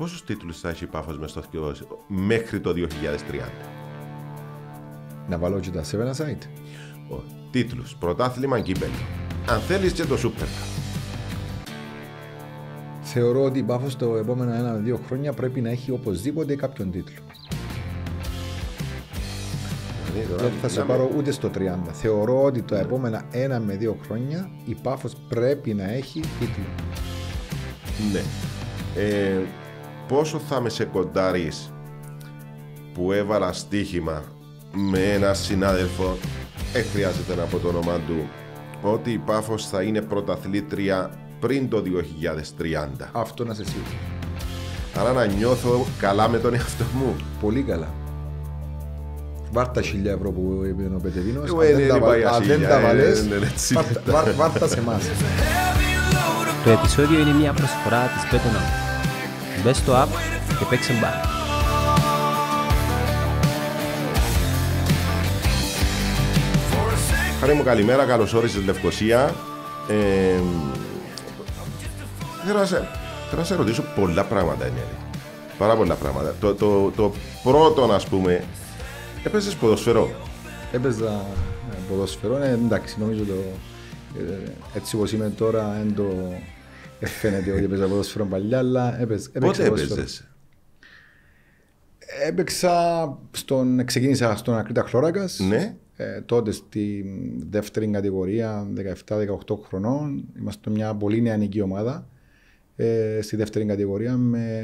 πόσους τίτλους θα έχει η Πάφος μέσα στο μέχρι το 2030. Να βάλω και τα 7 site. Ο, τίτλους, πρωτάθλημα κύπελ. Αν θέλεις και το Super Θεωρώ ότι η Πάφος το επόμενο ενα ένα-δύο χρόνια πρέπει να έχει οπωσδήποτε κάποιον τίτλο. Δεν δηλαδή, θα σε πάρω ούτε στο 30. Θεωρώ ότι τα επόμενα ένα με δύο χρόνια η Πάφος πρέπει να έχει τίτλο. Ναι. Ε, πόσο θα με σε κοντάρεις που έβαλα στοίχημα με ένα συνάδελφο δεν χρειάζεται να πω το όνομά του ότι η Πάφος θα είναι πρωταθλήτρια πριν το 2030. Αυτό να σε σίγουρος. Άρα να νιώθω καλά με τον εαυτό μου. Πολύ καλά. Βάρτα χιλιά ευρώ που είπε ο Πετερίνος. αν δεν τα βαλές, βάρτα σε εμάς. Το επεισόδιο είναι μια προσφορά της Πέτονα Μπες στο app και παίξε μπάλα. Χάρη μου καλημέρα, καλώς όρισες στη Λευκοσία. Ε, θέλω, να σε, θέλω να σε ρωτήσω πολλά πράγματα, Ενέλη. Πάρα πολλά πράγματα. Το, το, το πρώτο, να πούμε, έπαιζες ποδοσφαιρό. Έπαιζα ε, ποδοσφαιρό, ε, εντάξει, νομίζω το, ε, έτσι όπως είμαι τώρα, εν το, φαίνεται ότι έπαιζα ποδόσφαιρο παλιά, αλλά έπαιζα Πότε Έπαιξα, στον, ξεκίνησα στον Ακρίτα Χλώρακας, ναι. ε, τότε στη δεύτερη κατηγορία, 17-18 χρονών. Είμαστε μια πολύ νεανική ομάδα ε, στη δεύτερη κατηγορία με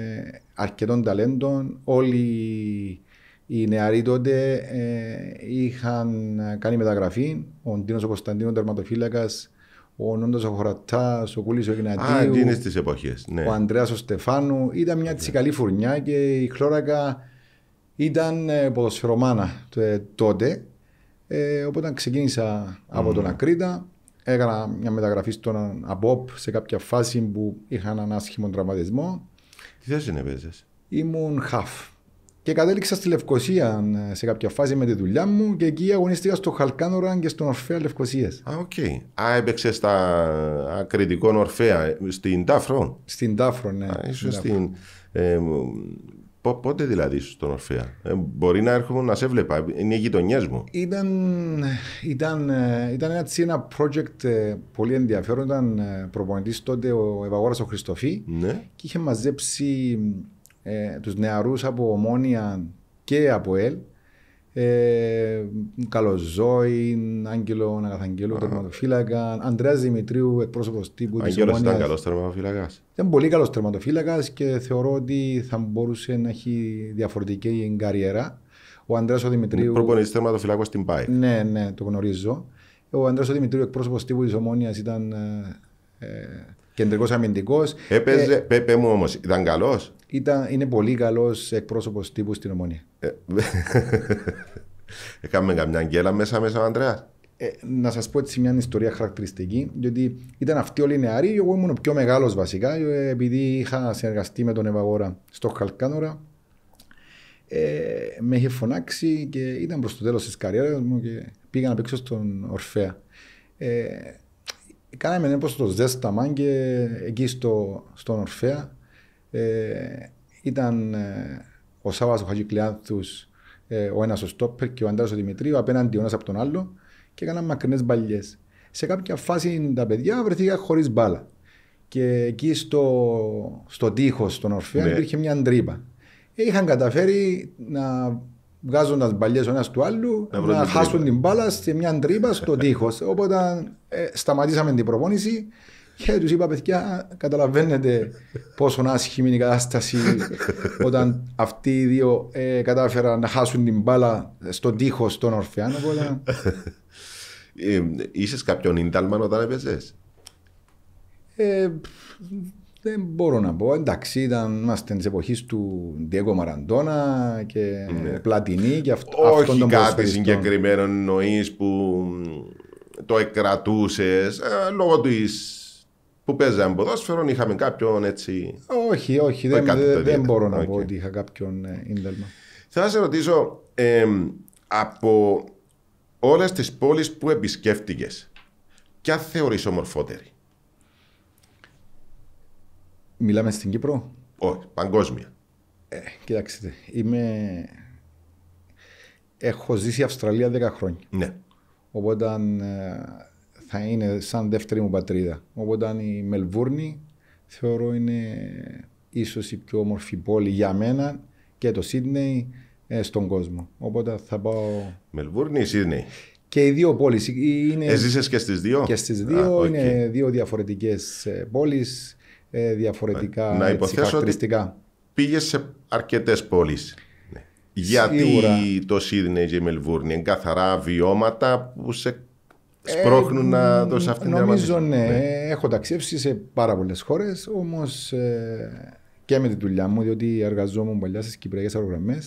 αρκετών ταλέντων. Όλοι οι νεαροί τότε ε, είχαν κάνει μεταγραφή. Ο Ντίνος ο Κωνσταντίνο, τερματοφύλακας, ο Νόντος ο χωρατά ο Κούλης ο Εγνατίου, Α, τις εποχές. ναι. ο Αντρέα ο Στεφάνου. Ήταν μια τσικαλή φουρνιά και η χλώρακα ήταν ε, ποδοσφαιρομάνα ε, τότε. Ε, οπότε ξεκίνησα από τον Ακρίτα, έκανα μια μεταγραφή στον ΑΠΟΠ σε κάποια φάση που είχα έναν άσχημο τραυματισμό. Τι θέση είναι, παίζες? Ήμουν χαφ. Και κατέληξα στη Λευκοσία ε, σε κάποια φάση με τη δουλειά μου και εκεί αγωνίστηκα στο Χαλκάνοραν και στον Ορφέα Λευκοσίας. Α, οκ. Okay. Α, έπαιξε στα κριτικό Ορφέα, στην Τάφρο. Στην Τάφρο, ναι. Α, στην. Ε, πότε δηλαδή στον Ορφέα. Ε, μπορεί να έρχομαι να σε βλέπα. Είναι οι γειτονιές μου. Ήταν, ήταν, ήταν έτσι ένα project πολύ ενδιαφέρον. Ήταν προπονητής τότε ο Ευαγόρας ο Χριστοφή ναι. και είχε μαζέψει ε, τους νεαρούς από Ομόνια και από ΕΛ ε, Ζώη, Άγγελο Αγαθαγγέλου, τερματοφύλακα, Αντρέα Δημητρίου, εκπρόσωπος τύπου της Ομόνια. ήταν καλός τερματοφύλακας. Ήταν πολύ καλός τερματοφύλακας και θεωρώ ότι θα μπορούσε να έχει διαφορετική καριέρα. Ο Αντρέα ο Δημητρίου. Προπονητής τερματοφύλακα στην ΠΑΕ. Ναι, ναι, το γνωρίζω. Ο Αντρέα Δημητρίου, εκπρόσωπος τύπου της Ομόνιας, ήταν ε, κεντρικός αμυντικός. Έπαιζε, ε, ε, ε μου όμως, ήταν καλός ήταν, είναι πολύ καλός εκπρόσωπος τύπου στην ομονία. Ε, έκαμε καμιά γκέλα μέσα μέσα Αντρέα. Ε, να σας πω έτσι μια ιστορία χαρακτηριστική, διότι ήταν αυτοί όλοι νεαροί. Εγώ ήμουν πιο μεγάλος βασικά, ε, επειδή είχα συνεργαστεί με τον Ευαγόρα στο Χαλκάνορα. Ε, με είχε φωνάξει και ήταν προς το τέλος της καριέρας μου και πήγα να παίξω στον Ορφαία. Ε, κάναμε ένα το ζέσταμα και εκεί στο, στον Ορφαία ε, ήταν ε, ο Σάββας ο Χατζικλιάνθους, ε, ο ένας ο Στόπερ και ο Αντάρας ο Δημητρίου, απέναντι ο ένας από τον άλλο και έκαναν μακρινές μπαλιές. Σε κάποια φάση τα παιδιά βρεθήκα χωρίς μπάλα. Και εκεί στο, στο τείχος, των Ορφέας, ναι. υπήρχε μια τρύπα. Ε, είχαν καταφέρει να βγάζουν τα μπαλιές ο ένας του άλλου, να, χάσουν την μπάλα σε μια τρύπα στο τείχος. Οπότε ε, σταματήσαμε την προπόνηση και τους είπα, παιδιά, καταλαβαίνετε πόσο άσχημη είναι η κατάσταση όταν αυτοί οι δύο ε, κατάφεραν να χάσουν την μπάλα στον τοίχο στον Ορφιάνο. Ε, είσαι κάποιον ίνταλμαν όταν έπαιζες. Ε, δεν μπορώ να πω. Εντάξει, ήταν, είμαστε της εποχής του Ντιέγκο Μαραντόνα και ναι. Πλατινή και αυτό. Όχι αυτόν τον κάτι συγκεκριμένο εννοείς που το εκρατούσες ε, λόγω της που παίζαμε ποδόσφαιρο, είχαμε κάποιον έτσι. Όχι, όχι, ε, δεν, μπορώ να okay. πω ότι είχα κάποιον ίντερνετ. Ε, Θα σε ρωτήσω, από όλες τις πόλεις που επισκέφτηκες, ποια θεωρείς ομορφότερη. Μιλάμε στην Κύπρο. Όχι, παγκόσμια. Ε, κοιτάξτε, είμαι... Έχω ζήσει Αυστραλία 10 χρόνια. Ναι. Οπότε θα είναι σαν δεύτερη μου πατρίδα. Οπότε η Μελβούρνη θεωρώ είναι ίσως η πιο όμορφη πόλη για μένα και το Σίδνεϊ ε, στον κόσμο. Οπότε θα πάω. Μελβούρνη ή Σίδνεϊ. Και οι δύο πόλεις. Ε, είναι... Έζησε ε, και στις δύο. Και στις δύο. είναι δύο διαφορετικές πόλει, διαφορετικά να υποθέσω Ότι πήγες σε αρκετές πόλεις. Ναι. Γιατί το Σίδνεϊ και η Μελβούρνη είναι καθαρά βιώματα που σε σπρώχνουν να ε, δώσει αυτήν την Νομίζω ναι, ναι. Έχω ταξίδευσει σε πάρα πολλές χώρες, όμως ε, και με τη δουλειά μου, διότι εργαζόμουν παλιά στις κυπριακές αερογραμμές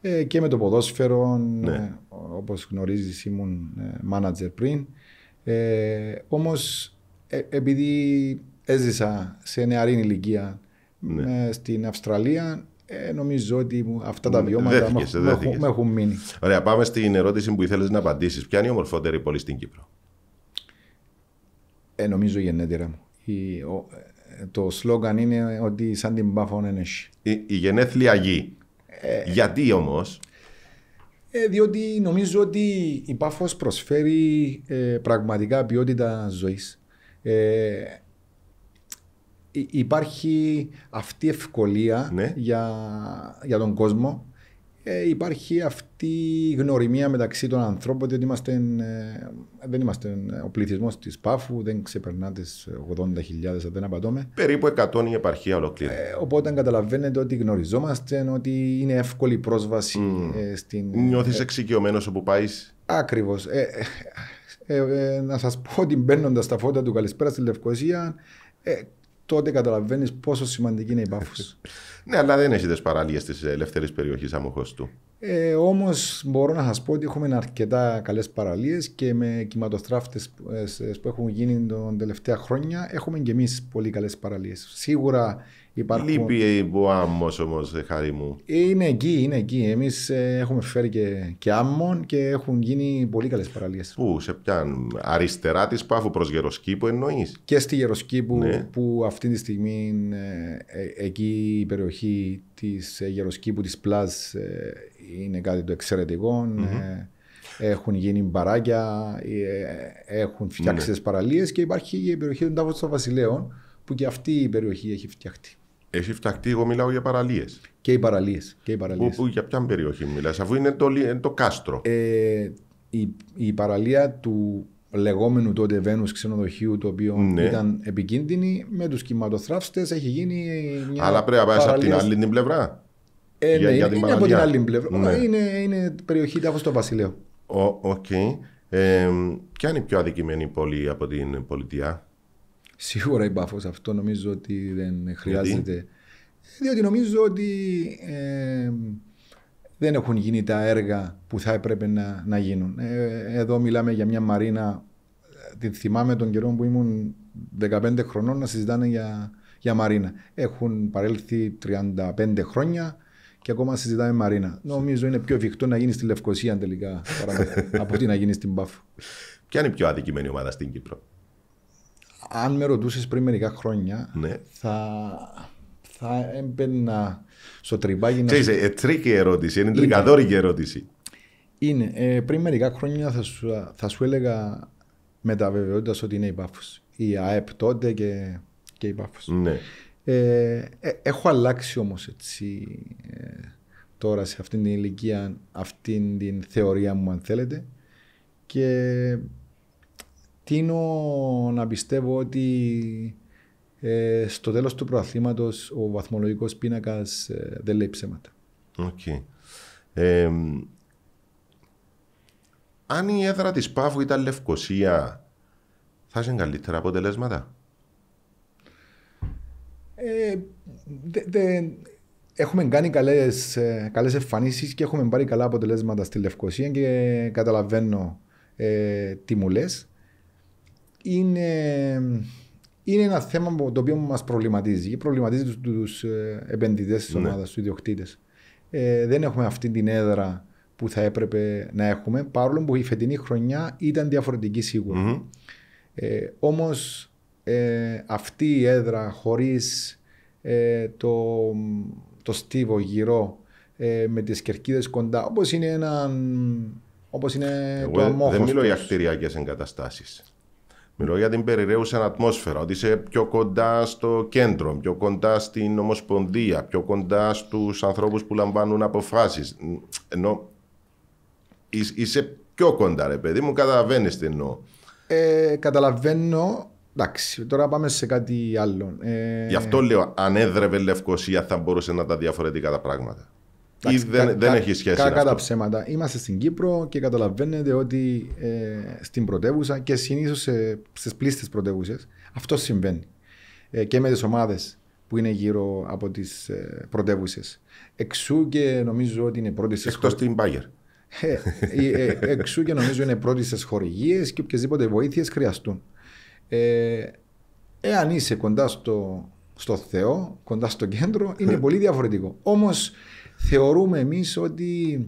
ε, και με το ποδόσφαιρο. Ναι. Όπως γνωρίζεις, ήμουν manager πριν. Όμω επειδή έζησα σε νεαρή ηλικία ναι. στην Αυστραλία, ε, νομίζω ότι αυτά τα ναι, βιώματα με έχουν μείνει. Ωραία, πάμε στην ερώτηση που ήθελες να απαντήσεις. Ποια είναι η ομορφότερη πόλη στην Κύπρο? Ε, νομίζω γενέτειρα μου. Η, ε, το σλόγγαν είναι ότι σαν την Πάφων είναι Η, η γενέθλια γη. Ε, ε. Γιατί όμως? Ε, διότι νομίζω ότι η Πάφος προσφέρει πραγματικά ποιότητα ζωής υπάρχει αυτή η ευκολία ναι. για, για τον κόσμο. Ε, υπάρχει αυτή η γνωριμία μεταξύ των ανθρώπων ότι ε, δεν είμαστε ε, ο πληθυσμός της Πάφου, δεν ξεπερνά τις 80.000, δεν απατώμε. Περίπου 100 η επαρχία ολοκληρω. Ε, οπότε καταλαβαίνετε ότι γνωριζόμαστε, ότι είναι εύκολη πρόσβαση mm. στην. Νιώθεις εξοικειωμένος όπου πάεις. Ακριβώς. να σας πω ότι μπαίνοντας στα φώτα του Καλησπέρα στη Λευκοσία, τότε καταλαβαίνεις πόσο σημαντική είναι η πάφος. ναι, αλλά δεν έχεις τις παραλίε της ε, ελεύθερης περιοχής αμοχώ του. Ε, Όμως μπορώ να σας πω ότι έχουμε αρκετά καλές παραλίες και με κυματοστράφτε ε, ε, που έχουν γίνει τα τελευταία χρόνια έχουμε και εμείς πολύ καλές παραλίες. Σίγουρα υπάρχουν. Λείπει η Αμμό όμως, ε, χάρη μου. Είναι εκεί, είναι εκεί. Εμείς έχουμε φέρει και, και άμμον και έχουν γίνει πολύ καλές παραλίες. Πού, σε ποια αριστερά της πάφου προς Γεροσκήπου εννοείς. Και στη Γεροσκήπου ναι. που αυτή τη στιγμή ε, εκεί η περιοχή της ε, γεροσκήπου της Πλάζ ε, είναι κάτι το εξαιρετικο ε, Έχουν γίνει μπαράκια, έχουν τι ναι. παραλίες και υπάρχει η περιοχή των Τάβων των Βασιλέων που και αυτή η περιοχή έχει φτιαχτεί. Έχει φτιαχτεί, εγώ μιλάω για παραλίες. Και οι παραλίες. Που, για ποια περιοχή μιλάς, αφού είναι το, το κάστρο. η, η παραλία του λεγόμενου τότε Βένους ξενοδοχείου το οποίο ναι. ήταν επικίνδυνη με τους κυματοθράφστε έχει γίνει. Μια Αλλά πρέπει να πάει ε, ναι, από την άλλη την πλευρά. Ε, ναι, για την είναι από την άλλη πλευρά. Ναι. Ε, είναι, είναι περιοχή τάφος στο Βασιλείο. Οκ. Okay. Ε, ποια είναι η πιο αδικημένη πόλη από την πολιτεία, Σίγουρα η Πάφος. Αυτό νομίζω ότι δεν χρειάζεται. Γιατί? Διότι νομίζω ότι. Ε, δεν έχουν γίνει τα έργα που θα έπρεπε να, να γίνουν. Ε, εδώ μιλάμε για μια μαρίνα, Την θυμάμαι τον καιρό που ήμουν 15 χρονών να συζητάνε για, για μαρίνα. Έχουν παρέλθει 35 χρόνια και ακόμα συζητάμε μαρίνα. Νομίζω είναι πιο εφικτό να γίνει στη Λευκοσία τελικά από ότι να γίνει στην Πάφο. Ποια είναι η πιο αδικημένη ομάδα στην Κύπρο. Αν με ρωτούσες πριν μερικά χρόνια, ναι. θα, θα έμπαινα στο τρυπάκι. Ε, τρίκη ερώτηση, είναι, τρικατόρικη ερώτηση. Είναι. Ε, πριν μερικά χρόνια θα σου, θα σου έλεγα με τα βεβαιότητας ότι είναι η πάφο. Η ΑΕΠ τότε και, και η πάφο. Ναι. Ε, έχω αλλάξει όμως. έτσι τώρα σε αυτήν την ηλικία αυτήν την θεωρία μου αν θέλετε και τίνω να πιστεύω ότι ε, στο τέλος του προαθλήματος ο βαθμολογικός πίνακας ε, δεν λέει ψέματα. Okay. Ε, αν η έδρα της πάβου ήταν Λευκοσία, θα είσαι καλύτερα αποτελέσματα. Ε, δε, έχουμε κάνει καλές, καλές εμφανίσεις και έχουμε πάρει καλά αποτελέσματα στη Λευκοσία και καταλαβαίνω τι μου λες. Είναι, είναι ένα θέμα το οποίο μας προβληματίζει και προβληματίζει τους τους ε, επενδυτές της ναι. ομάδας, τους ιδιοκτήτες. Ε, δεν έχουμε αυτή την έδρα που θα έπρεπε να έχουμε, παρόλο που η φετινή χρονιά ήταν διαφορετική σίγουρα. Ε, Όμως αυτή η έδρα χωρίς το, το στίβο γυρό με τις κερκίδες κοντά, όπως είναι ένα, όπως είναι Εγώ το Δεν μιλώ για κτηριακές εγκαταστάσεις. Μιλώ για την περιραίουσα ατμόσφαιρα, ότι είσαι πιο κοντά στο κέντρο, πιο κοντά στην ομοσπονδία, πιο κοντά στους ανθρώπους που λαμβάνουν αποφάσεις. Ενώ είσαι πιο κοντά, ρε παιδί μου, καταλαβαίνεις τι εννοώ. Ε, καταλαβαίνω. Εντάξει, τώρα πάμε σε κάτι άλλο. Ε... Γι' αυτό λέω, αν έδρευε Λευκοσία θα μπορούσε να τα διαφορετικά τα πράγματα ή δεν, έχει σχέση. Κα, κατά ψέματα. Είμαστε στην Κύπρο και καταλαβαίνετε ότι ε, στην πρωτεύουσα και συνήθως ε, στις πλήστες πρωτεύουσες αυτό συμβαίνει. Ε, και με τις ομάδες που είναι γύρω από τις ε, πρωτεύουσες. Εξού και νομίζω ότι είναι πρώτη σε. Εκτό την Μπάγκερ. Ε, εξού και νομίζω είναι πρώτη σε χορηγίες και οποιασδήποτε βοήθειες χρειαστούν. εάν είσαι κοντά στο, στο Θεό, κοντά στο κέντρο, είναι πολύ διαφορετικό. Όμως Θεωρούμε εμείς ότι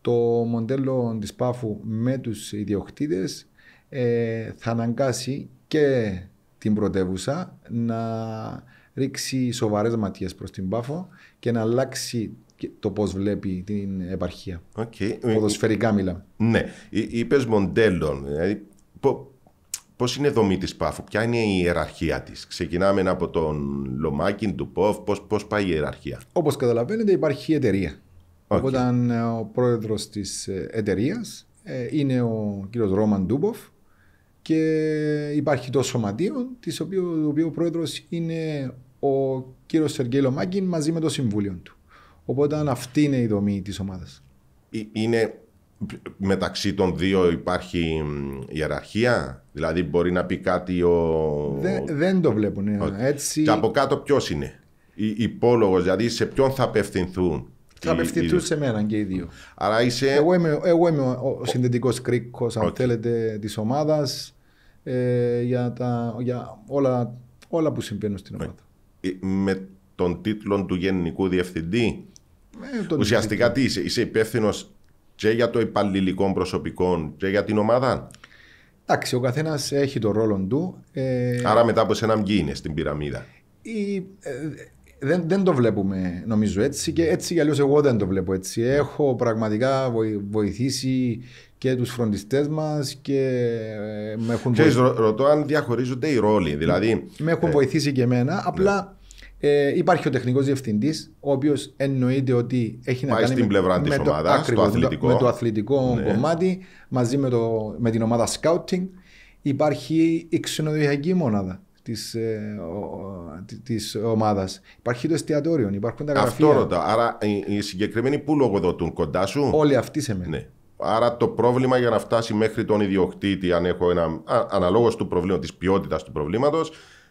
το μοντέλο της ΠΑΦΟΥ με τους ιδιοκτήτες ε, θα αναγκάσει και την πρωτεύουσα να ρίξει σοβαρές ματιές προς την Πάφο και να αλλάξει το πώς βλέπει την επαρχία. Okay. Ποδοσφαιρικά μιλάμε. Ναι. Είπες μοντέλο... Δηλαδή, Πώς είναι η δομή της πάφου, ποια είναι η ιεραρχία της. Ξεκινάμε από τον Λομάκιν, του ΠΟΦ, πώς πάει η ιεραρχία. Όπως καταλαβαίνετε, υπάρχει η εταιρεία. Okay. Οπότε ο πρόεδρος της ε, εταιρείας ε, είναι ο κ. Ρόμαν Ντούμποφ και υπάρχει το σωματείο, το οποίο πρόεδρος είναι ο κ. Σεργέη Λομάκιν μαζί με το συμβούλιο του. Οπότε αυτή είναι η δομή της ομάδας. Ε, είναι μεταξύ των δύο υπάρχει ιεραρχία, δηλαδή μπορεί να πει κάτι ο... δεν, δεν το βλέπουν ναι. ο... έτσι. Και από κάτω ποιος είναι υπόλογος, δηλαδή σε ποιον θα απευθυνθούν. Θα απευθυνθούν σε μένα και οι δύο. Άρα είσαι... εγώ, είμαι, εγώ είμαι ο συνδετικός κρίκος, αν okay. θέλετε, της ομάδας ε, για, τα, για όλα, όλα που συμβαίνουν στην ομάδα. Ε, με τον τίτλο του Γενικού Διευθυντή, ε, Ουσιαστικά διευθυντή. τι είσαι, είσαι υπεύθυνος και για το υπαλληλικό προσωπικό και για την ομάδα. Εντάξει, ο καθένας έχει τον ρόλο του. Ε, Άρα μετά από σένα μγκή στην πυραμίδα. Ε, δεν, δεν το βλέπουμε νομίζω έτσι και έτσι κι αλλιώς εγώ δεν το βλέπω έτσι. Έχω πραγματικά βοηθήσει και τους φροντιστές μας και ε, με έχουν βοηθήσει. ρωτώ αν διαχωρίζονται οι ρόλοι. Δηλαδή, με έχουν ε... βοηθήσει και εμένα, ναι. απλά... Ε, υπάρχει ο τεχνικός διευθυντής, ο οποίος εννοείται ότι έχει να κάνει στην με, πλευρά με, το, αθλητικό. με το αθλητικό ναι. κομμάτι μαζί με, το, με την ομάδα scouting. Υπάρχει η ξενοδοχειακή μονάδα ε, τη της ομάδας. Υπάρχει το εστιατόριο, υπάρχουν τα γραφεία. Αυτό ρωτά. Άρα οι συγκεκριμένοι που λογοδοτούν κοντά σου. Όλοι αυτοί σε μένα. Ναι. Άρα το πρόβλημα για να φτάσει μέχρι τον ιδιοκτήτη, αν έχω ένα. αναλόγως του προβλήματο, της ποιότητας του προβλήματος,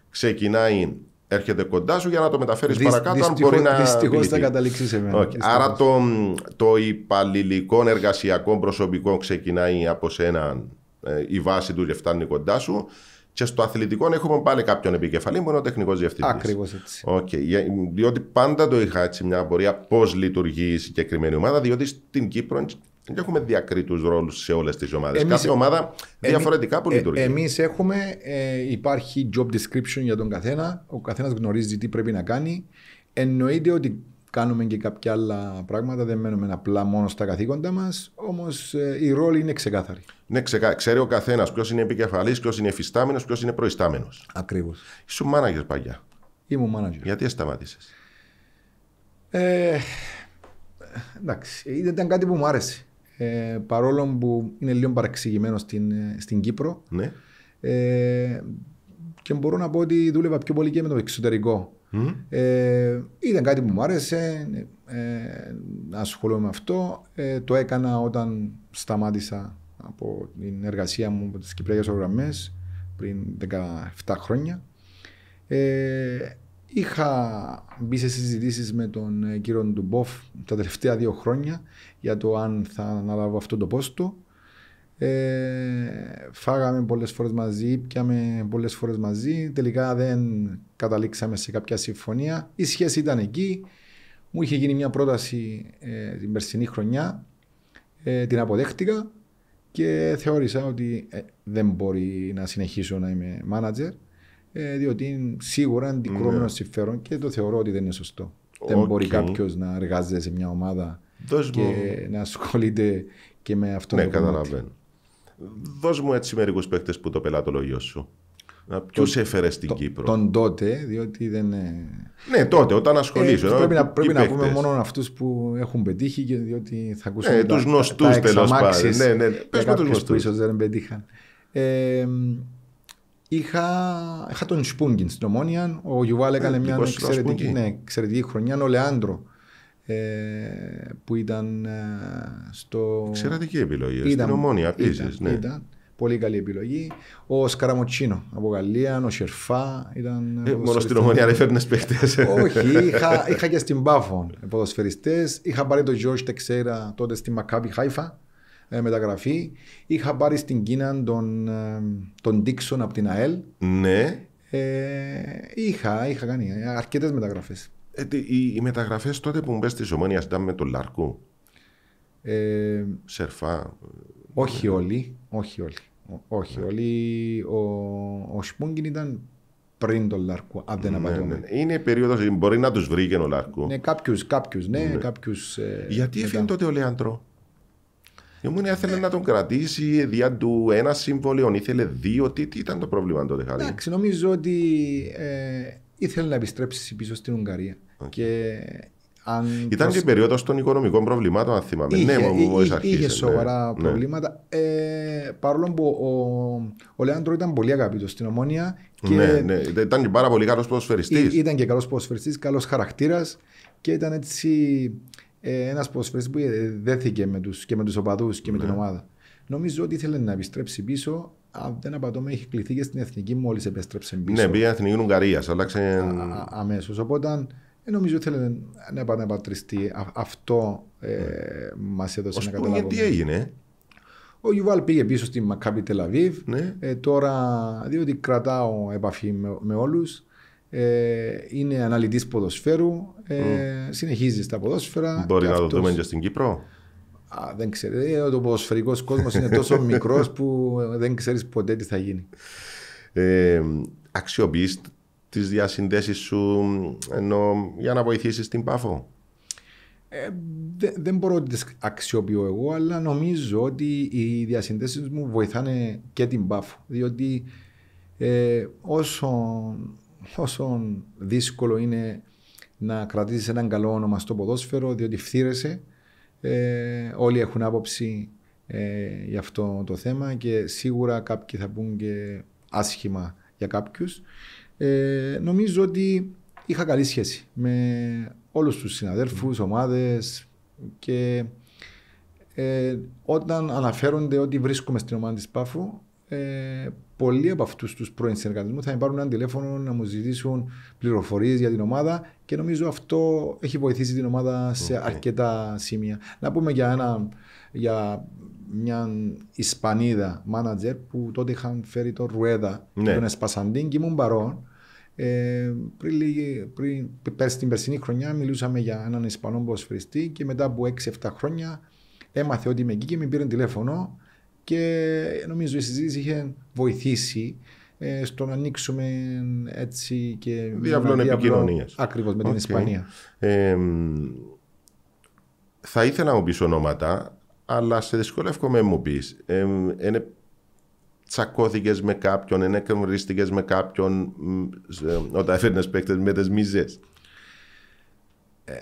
ξεκινάει έρχεται κοντά σου για να το μεταφέρεις παρακάτω. αν μπορεί να. Δυστυχώς θα καταλήξεις σε μένα. Άρα το, το υπαλληλικό εργασιακό προσωπικό ξεκινάει από σένα ε, η βάση του και φτάνει κοντά σου. Και στο αθλητικό έχουμε πάλι κάποιον επικεφαλή μόνο ο τεχνικός διευθυντής. Ακριβώς έτσι. Okay. Διότι πάντα το είχα έτσι μια απορία πώς λειτουργεί η συγκεκριμένη ομάδα, διότι στην Κύπρο και έχουμε διακρίτους ρόλους σε όλες τις ομάδες. Κάθε ομάδα διαφορετικά ε, εμείς, που λειτουργεί. Εμείς έχουμε, ε, υπάρχει job description για τον καθένα. Ο καθένας γνωρίζει τι πρέπει να κάνει. Εννοείται ότι κάνουμε και κάποια άλλα πράγματα, δεν μένουμε απλά μόνο στα καθήκοντα μας. Όμως ε, η ρόλη είναι ξεκάθαρη Ναι, ξεκα... ξέρει ο καθένας ποιος είναι επικεφαλής, ποιος είναι εφιστάμενο, ποιος είναι προϊστάμενος. Ακριβώς. Ήσουν μάναγε παγιά. Ήμουν μάναγερ. Γιατί σταμάτησες. Ε, εντάξει, ήταν κάτι που μου άρεσε. Ε, παρόλο που είναι λίγο παραξηγημένο στην, ε, στην Κύπρο. Ναι. Ε, και μπορώ να πω ότι δούλευα πιο πολύ και με το εξωτερικό. Ε, ήταν κάτι που μου άρεσε, να ασχολούμαι με αυτό. το έκανα όταν σταμάτησα από την εργασία μου από τις Κυπριακές πριν 17 χρόνια. Είχα μπει σε συζητήσεις με τον ε, κύριο Ντουμπόφ τα τελευταία δύο χρόνια για το αν θα αναλάβω αυτό το πόστο. Ε, φάγαμε πολλές φορές μαζί, πιάμε πολλές φορές μαζί. Τελικά δεν καταλήξαμε σε κάποια συμφωνία. Η σχέση ήταν εκεί. Μου είχε γίνει μια πρόταση ε, την περσινή χρονιά. Ε, την αποδέχτηκα και θεώρησα ότι δεν μπορεί να συνεχίσω να είμαι manager. Ε, διότι είναι σίγουρα αντικρούμενο ναι. συμφέρον και το θεωρώ ότι δεν είναι σωστό. Okay. Δεν μπορεί κάποιος να εργάζεται σε μια ομάδα Δώσ και μου... να ασχολείται και με αυτό ναι, το καταλαβαίνω. Δώσ' μου έτσι μερικούς παίκτες που το πελατολογιό σου. Ποιο έφερες στην το, Κύπρο. Τον τότε, διότι δεν. Ναι, τότε, όταν ασχολείσαι. Ε, ε πρέπει να, πρέπει να πούμε μόνο αυτούς που έχουν πετύχει, και διότι θα ακούσουμε. Ναι, του γνωστούς τέλος πάντων. Ναι, ναι. με του γνωστούς. ίσως δεν πετύχαν. Ε, Είχα, είχα τον Σπούγκιν στην Ομόνια. Ο Γιουβάλ έκανε ε, μια εξαιρετική, ναι, εξαιρετική χρονιά. Ο Λεάντρο ε, που ήταν ε, στο. Εξαιρετική επιλογή. Ήταν, στην Ομόνια επίσης. Ναι. Ήταν, πολύ καλή επιλογή. Ο Σκαραμοτσίνο από Γαλλία, ο Σερφά. Ήταν ε, ε, μόνο στην Ομόνια δεν φέρνεις παίχτε. Όχι, είχα, είχα, και στην Πάφων ποδοσφαιριστές. Είχα πάρει τον Γιώργη Τεξέρα τότε στη Μακάβη Χάιφα. Ε, μεταγραφή. Είχα πάρει στην Κίνα τον, ε, τον Dixon από την ΑΕΛ. Ναι. Ε, είχα, είχα κάνει αρκετές μεταγραφές. Ε, οι, οι μεταγραφές τότε που μου στη τη ήταν με τον Λαρκού. Ε, Σερφά. Όχι όλοι. Όχι όλοι. Όχι ναι. όλοι. Ο, ο Σπούγκιν ήταν πριν τον Λαρκού, αν δεν ναι, ναι. Είναι η περίοδος, μπορεί να τους βρήκε ο Λάρκο. Ναι, κάποιους, κάποιους, ναι, ναι. Ε, Γιατί έφυγε τότε ο Λέαντρο. Η Ομόνια ήθελε να τον κρατήσει διά του ένα συμβόλαιο, ήθελε δύο. Τι, τι ήταν το πρόβλημα τότε, Χάρη. Εντάξει, νομίζω ότι ε, ήθελε να επιστρέψει πίσω στην Ουγγαρία. Okay. Και αν Ήταν προσ... και περίοδος των οικονομικών προβλημάτων, αν θυμάμαι. Ναι, είχε, ναι, μου είχε, είχε σοβαρά ναι. προβλήματα. Ε, παρόλο που ο, ο Λέαντρο ήταν πολύ αγαπητός στην Ομόνια. ναι, ναι ήταν και πάρα πολύ καλός ποδοσφαιριστής. Ήταν και καλός ποδοσφαιριστής, καλός χαρακτήρας και ήταν έτσι ε, ένας ποδοσφαιριστή που ε, δέθηκε με και με τους οπαδούς και με την ναι. ομάδα. Νομίζω ότι ήθελε να επιστρέψει πίσω. Αν δεν με έχει κληθεί και στην εθνική μόλις επέστρεψε πίσω. Ναι, πήγε εθνική Ουγγαρίας, άλλαξε. Αμέσως. Οπότε ε, νομίζω ότι ήθελε να επαναπατριστεί. Αυτό ναι. μας έδωσε να καταλάβουμε. τι έγινε. Ο Γιουβάλ πήγε πίσω στη Μακάπη Τελαβίβ. Ναι. τώρα, διότι κρατάω επαφή με, με όλους, ε, είναι αναλυτής ποδοσφαίρου, ε, mm. συνεχίζει στα ποδόσφαιρα. Μπορεί να αυτός... το δούμε και στην Κύπρο. δεν ξέρω. Ε, ο ποδοσφαιρικός κόσμος είναι τόσο μικρός που δεν ξέρεις ποτέ τι θα γίνει. Ε, Αξιοποιείς τις διασυνδέσεις σου για να βοηθήσεις την πάφο. Ε, δεν μπορώ να τις αξιοποιώ εγώ, αλλά νομίζω ότι οι διασυνδέσεις μου βοηθάνε και την πάφο. Διότι όσο Όσο δύσκολο είναι να κρατήσεις έναν καλό όνομα στο ποδόσφαιρο, διότι φθήρεσαι. Ε, όλοι έχουν άποψη ε, για αυτό το θέμα και σίγουρα κάποιοι θα πούν και άσχημα για κάποιους. Ε, νομίζω ότι είχα καλή σχέση με όλους τους συναδέρφους, ομάδες και ε, όταν αναφέρονται ότι βρίσκομαι στην ομάδα της Πάφου ε, πολλοί από αυτούς τους πρώην συνεργάτε μου θα πάρουν ένα τηλέφωνο να μου ζητήσουν πληροφορίες για την ομάδα και νομίζω αυτό έχει βοηθήσει την ομάδα σε okay. αρκετά σημεία. Να πούμε για, ένα, για μια Ισπανίδα μάνατζερ που τότε είχαν φέρει το Ρουέδα ναι. τον Εσπασαντίν και ήμουν παρόν. Ε, πριν, λίγη, πριν, πέρσι την περσινή χρονιά μιλούσαμε για έναν Ισπανό ποσφαιριστή και μετά από 6-7 χρόνια έμαθε ότι είμαι εκεί και με πήρε τηλέφωνο και νομίζω η συζήτηση είχε βοηθήσει ε, στο να ανοίξουμε έτσι και διαβλών επικοινωνίας. Ακριβώς με την Ισπανία. θα ήθελα να μου πεις ονόματα, αλλά σε δυσκολεύομαι να μου πεις. Ε, Τσακώθηκες με κάποιον, ενεκνωρίστηκε με κάποιον ε, όταν έφερνες παίκτη με τις μίζες. Ε,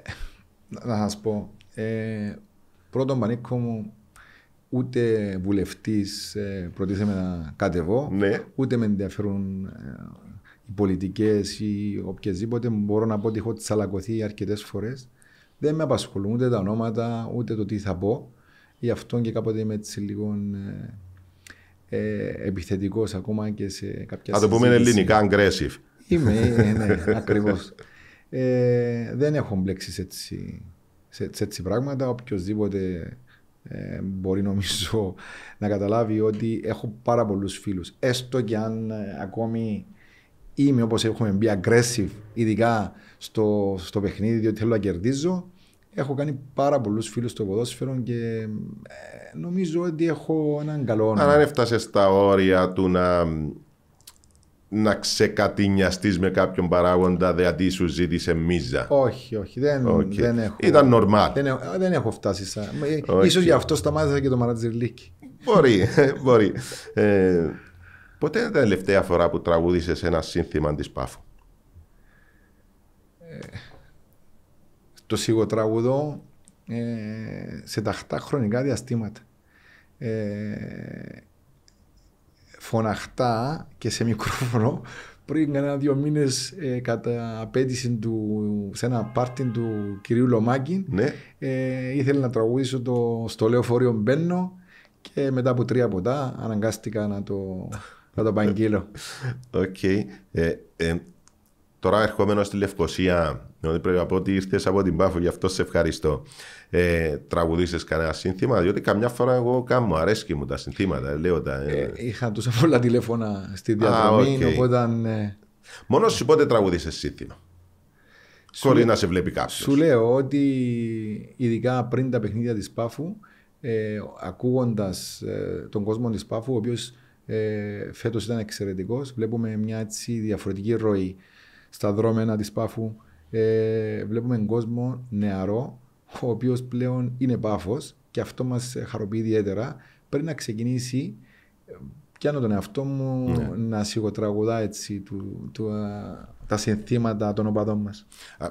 να σας πω. πρώτον, πανίκο μου, ούτε βουλευτής ε, προτίθεμαι να κατεβώ, ναι. ούτε με ενδιαφέρουν ε, οι πολιτικές ή οποιασδήποτε. Μπορώ να πω ότι έχω τσαλακωθεί αρκετές φορές. Δεν με απασχολούν ούτε τα ονόματα, ούτε το τι θα πω. Γι' αυτό και κάποτε είμαι έτσι λίγο ε, ε επιθετικός ακόμα και σε κάποια. Α το πούμε ελληνικά, aggressive. Είμαι, ναι, ναι ακριβώς. Ε, δεν έχω μπλέξει σε έτσι, σε έτσι πράγματα. Οποιοδήποτε ε, μπορεί νομίζω να καταλάβει ότι έχω πάρα πολλούς φίλους. Έστω και αν ε, ακόμη είμαι όπως έχουμε μπει aggressive, ειδικά στο, στο παιχνίδι, διότι θέλω να κερδίζω, έχω κάνει πάρα πολλούς φίλους στο ποδόσφαιρο και ε, νομίζω ότι έχω έναν καλό όνομα. Αν έφτασες στα όρια του να να ξεκατηνιαστείς με κάποιον παράγοντα δηλαδή σου ζήτησε μίζα. Όχι, όχι, δεν, δεν έχω. Ήταν normal. Δεν, έχω, δεν έχω φτάσει. Σαν... Okay. σω γι' αυτό σταμάτησα και το Μαρατζερλίκι. Μπορεί, μπορεί. Ε, ποτέ ήταν η τελευταία φορά που τραγούδισες ένα σύνθημα τη Πάφου. Ε, το σιγοτραγουδώ ε, σε ταχτά χρονικά διαστήματα. Ε, φωναχτά και σε μικρόφωνο πριν κανένα δύο μήνες ε, κατά απέτηση του, σε ένα πάρτι του κυρίου Λομάκη. Ναι. Ε, ήθελε να τραγουδήσω το, στο λεωφορείο Μπαίνω και μετά από τρία ποτά αναγκάστηκα να το, να το Οκ. Ε, Τώρα ερχόμενος στη Λευκοσία, πρέπει να πω ότι ήρθες από την Πάφο, γι' αυτό σε ευχαριστώ. Ε, κανένα σύνθημα, διότι καμιά φορά εγώ κάνω αρέσκει και μου τα συνθήματα. Ε, λέω τα, ε... ε είχα τους πολλά τηλέφωνα στη διαδρομή, okay. οπότε. Ε... Ναι. Μόνος σου πότε τραγουδίσε σύνθημα. να σε βλέπει κάποιος. Σου λέω ότι ειδικά πριν τα παιχνίδια της Πάφου, ε, ακούγοντας ε, τον κόσμο της Πάφου, ο οποίος ε, φέτος ήταν εξαιρετικός, βλέπουμε μια έτσι διαφορετική ροή στα δρόμενα της Πάφου ε, βλέπουμε κόσμο νεαρό, ο οποίος πλέον είναι πάφος και αυτό μας χαροποιεί ιδιαίτερα. Πριν να ξεκινήσει, ε, πιάνω τον εαυτό μου, ναι. να σιγοτραγουδά έτσι του, του τα συνθήματα των οπαδών μας.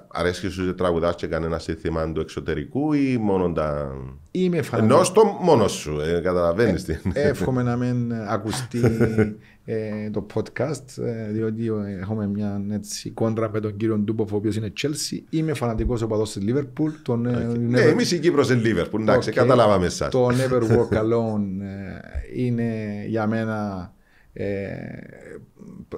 Αρέσει σου τραγουδάς και κανένα συνθήμα του εξωτερικού ή μόνο τα. Είμαι φανατικό. Ενώ στο μόνος σου, ε, καταλαβαίνεις ε, τι. εύχομαι να μην ακουστεί ε, το podcast, ε, διότι ε, έχουμε μια έτσι, κόντρα με τον κύριο Ντούποφ, ο οποίος είναι Chelsea. Είμαι φανατικός οπαδός της Liverpool. Τον, okay. Ναι, εμεί η Κύπρο είναι Liverpool, Εντάξει, okay. καταλάβαμε εσάς. Το Never Walk Alone είναι για μένα.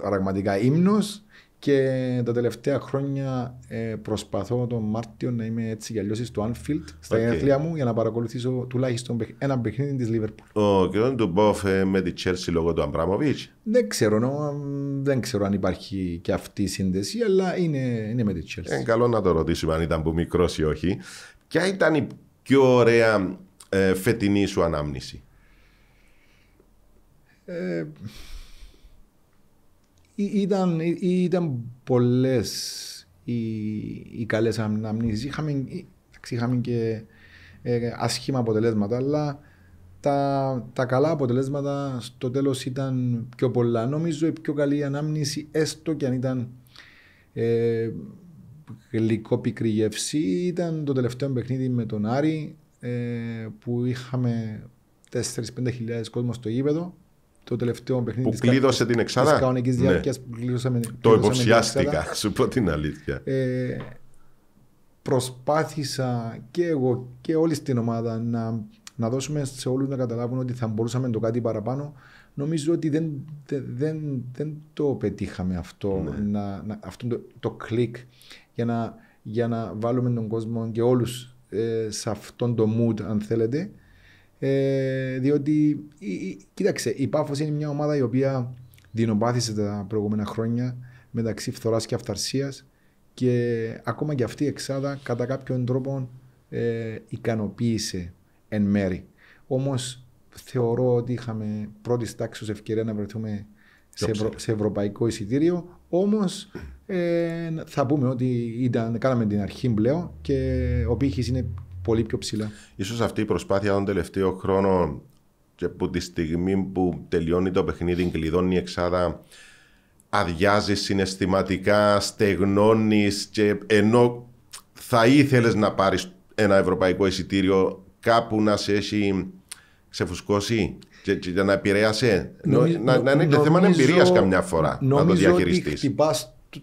πραγματικά ύμνος και τα τελευταία χρόνια ε, προσπαθώ τον Μάρτιο να είμαι έτσι κι αλλιώς στο Anfield στα okay. μου για να παρακολουθήσω τουλάχιστον ένα παιχνίδι της Λίβερπουλ. Ο κ. Ντουμπόφ ε, με τη Τσέρση λόγω του Αμπράμοβιτ. Δεν ξέρω, νο, δεν ξέρω αν υπάρχει και αυτή η σύνδεση, αλλά είναι, είναι με τη Τσέρση. Είναι καλό να το ρωτήσουμε αν ήταν που μικρός ή όχι. Ποια ήταν η πιο ωραία ε, φετινή σου ανάμνηση. Ε, ήταν, ήταν πολλές οι, οι καλές αναμνήσεις. Είχαμε, είχαμε και ε, ασχήμα αποτελέσματα, αλλά τα, τα καλά αποτελέσματα στο τέλος ήταν πιο πολλά. Νομίζω η πιο καλή ανάμνηση, έστω και αν ήταν ε, γλυκό πικρή γεύση, ήταν το τελευταίο παιχνίδι με τον Άρη ε, που είχαμε 4-5 χιλιάδες κόσμο στο γήπεδο το τελευταίο παιχνίδι. Που κλείδωσε την εξάδα. κανονικής ναι. διάρκειας που Το υποψιάστηκα, σου πω την αλήθεια. Ε, προσπάθησα και εγώ και όλη στην ομάδα να, να δώσουμε σε όλους να καταλάβουν ότι θα μπορούσαμε να το κάτι παραπάνω. Νομίζω ότι δεν, δεν, δεν το πετύχαμε αυτό, ναι. να, αυτό το, το κλικ για να, για να βάλουμε τον κόσμο και όλους ε, σε αυτόν το mood αν θέλετε ε, διότι, κοίταξε, η Πάφος είναι μια ομάδα η οποία δεινοπάθησε τα προηγούμενα χρόνια μεταξύ φθοράς και αυθαρσία και ακόμα και αυτή η εξάδα κατά κάποιον τρόπο ε, ικανοποίησε εν μέρη. Όμως θεωρώ ότι είχαμε πρώτης τάξης ευκαιρία να βρεθούμε σε, ευρωπαϊκό εισιτήριο. Όμως ε, θα πούμε ότι ήταν, κάναμε την αρχή πλέον και ο πύχης είναι πολύ πιο ψηλά. Ίσως αυτή η προσπάθεια των τελευταίο χρόνο και από τη στιγμή που τελειώνει το παιχνίδι, κλειδώνει η εξάδα, αδειάζει συναισθηματικά, στεγνώνεις και ενώ θα ήθελες να πάρεις ένα ευρωπαϊκό εισιτήριο κάπου να σε έχει ξεφουσκώσει και, να επηρέασε. να, είναι θέμα εμπειρίας καμιά φορά να το διαχειριστεί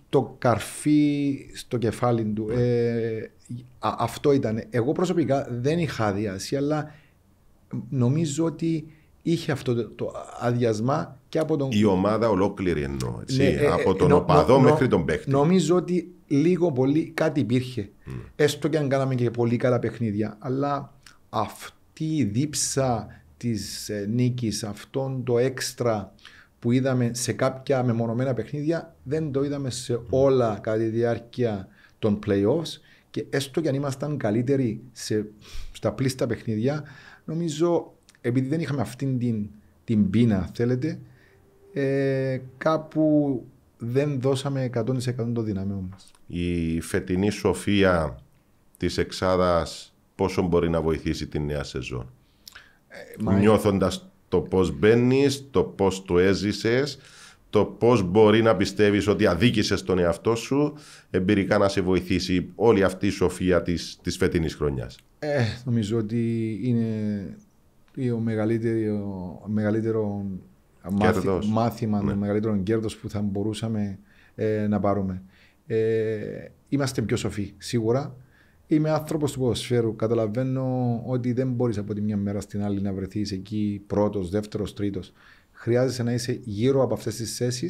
το καρφί στο κεφάλι του. Ναι. Ε, αυτό ήταν. Εγώ προσωπικά δεν είχα αδειάσει, αλλά νομίζω ότι είχε αυτό το, αδιασμά και από τον. Η ομάδα ολόκληρη εννοώ. Ναι, ε, από ε, τον οπαδό μέχρι τον παίχτη. Νομίζω ότι λίγο πολύ κάτι υπήρχε. Έστω και αν κάναμε και πολύ καλά παιχνίδια. Αλλά αυτή η δίψα της νίκης, αυτόν το έξτρα που είδαμε σε κάποια μεμονωμένα παιχνίδια δεν το είδαμε σε όλα κατά τη διάρκεια των playoffs και έστω και αν ήμασταν καλύτεροι σε, στα πλήστα παιχνίδια νομίζω επειδή δεν είχαμε αυτήν την, την πείνα θέλετε ε, κάπου δεν δώσαμε 100% το δυναμίο μας. Η φετινή σοφία της εξάδας πόσο μπορεί να βοηθήσει τη νέα σεζόν. Ε, Νιώθοντας το πώς μπαίνεις, το πώς το έζησες, το πώς μπορεί να πιστεύεις ότι αδίκησες τον εαυτό σου, εμπειρικά να σε βοηθήσει όλη αυτή η σοφία της της φετινής χρονιάς. Ε, νομίζω ότι είναι το μεγαλύτερο, μεγαλύτερο μάθημα, το ναι. μεγαλύτερο κέρδος που θα μπορούσαμε ε, να πάρουμε. Ε, είμαστε πιο σοφοί σίγουρα Είμαι άνθρωπος του ποδοσφαίρου. Καταλαβαίνω ότι δεν μπορείς από τη μια μέρα στην άλλη να βρεθείς εκεί πρώτος, δεύτερος, τρίτος. Χρειάζεσαι να είσαι γύρω από αυτές τις θέσεις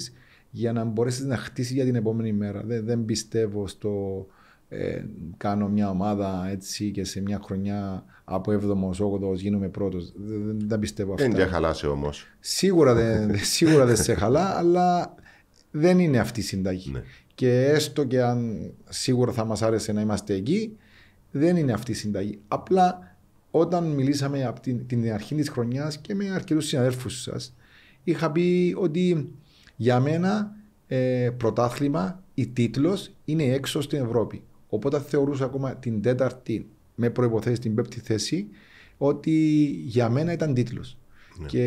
για να μπορέσεις να χτίσεις για την επόμενη μέρα. Δεν, δεν πιστεύω στο ε, κάνω μια ομάδα έτσι και σε μια χρονιά από 7ο, 8ο γίνομαι πρώτος. Δεν, δεν τα πιστεύω αυτά. Δεν διαχαλάσαι όμως. Σίγουρα δεν, σίγουρα δεν σε χαλά, αλλά δεν είναι αυτή η συνταγή. Ναι. Και έστω και αν σίγουρα θα μας άρεσε να είμαστε εκεί, δεν είναι αυτή η συνταγή. Απλά όταν μιλήσαμε από την, την αρχή της χρονιάς και με αρκετούς συναδέλφους σας, είχα πει ότι για μένα ε, πρωτάθλημα ή τίτλος είναι έξω στην Ευρώπη. Οπότε θεωρούσα ακόμα την τέταρτη με προποθέσει την πέμπτη θέση ότι για μένα ήταν τίτλος. Ναι. Και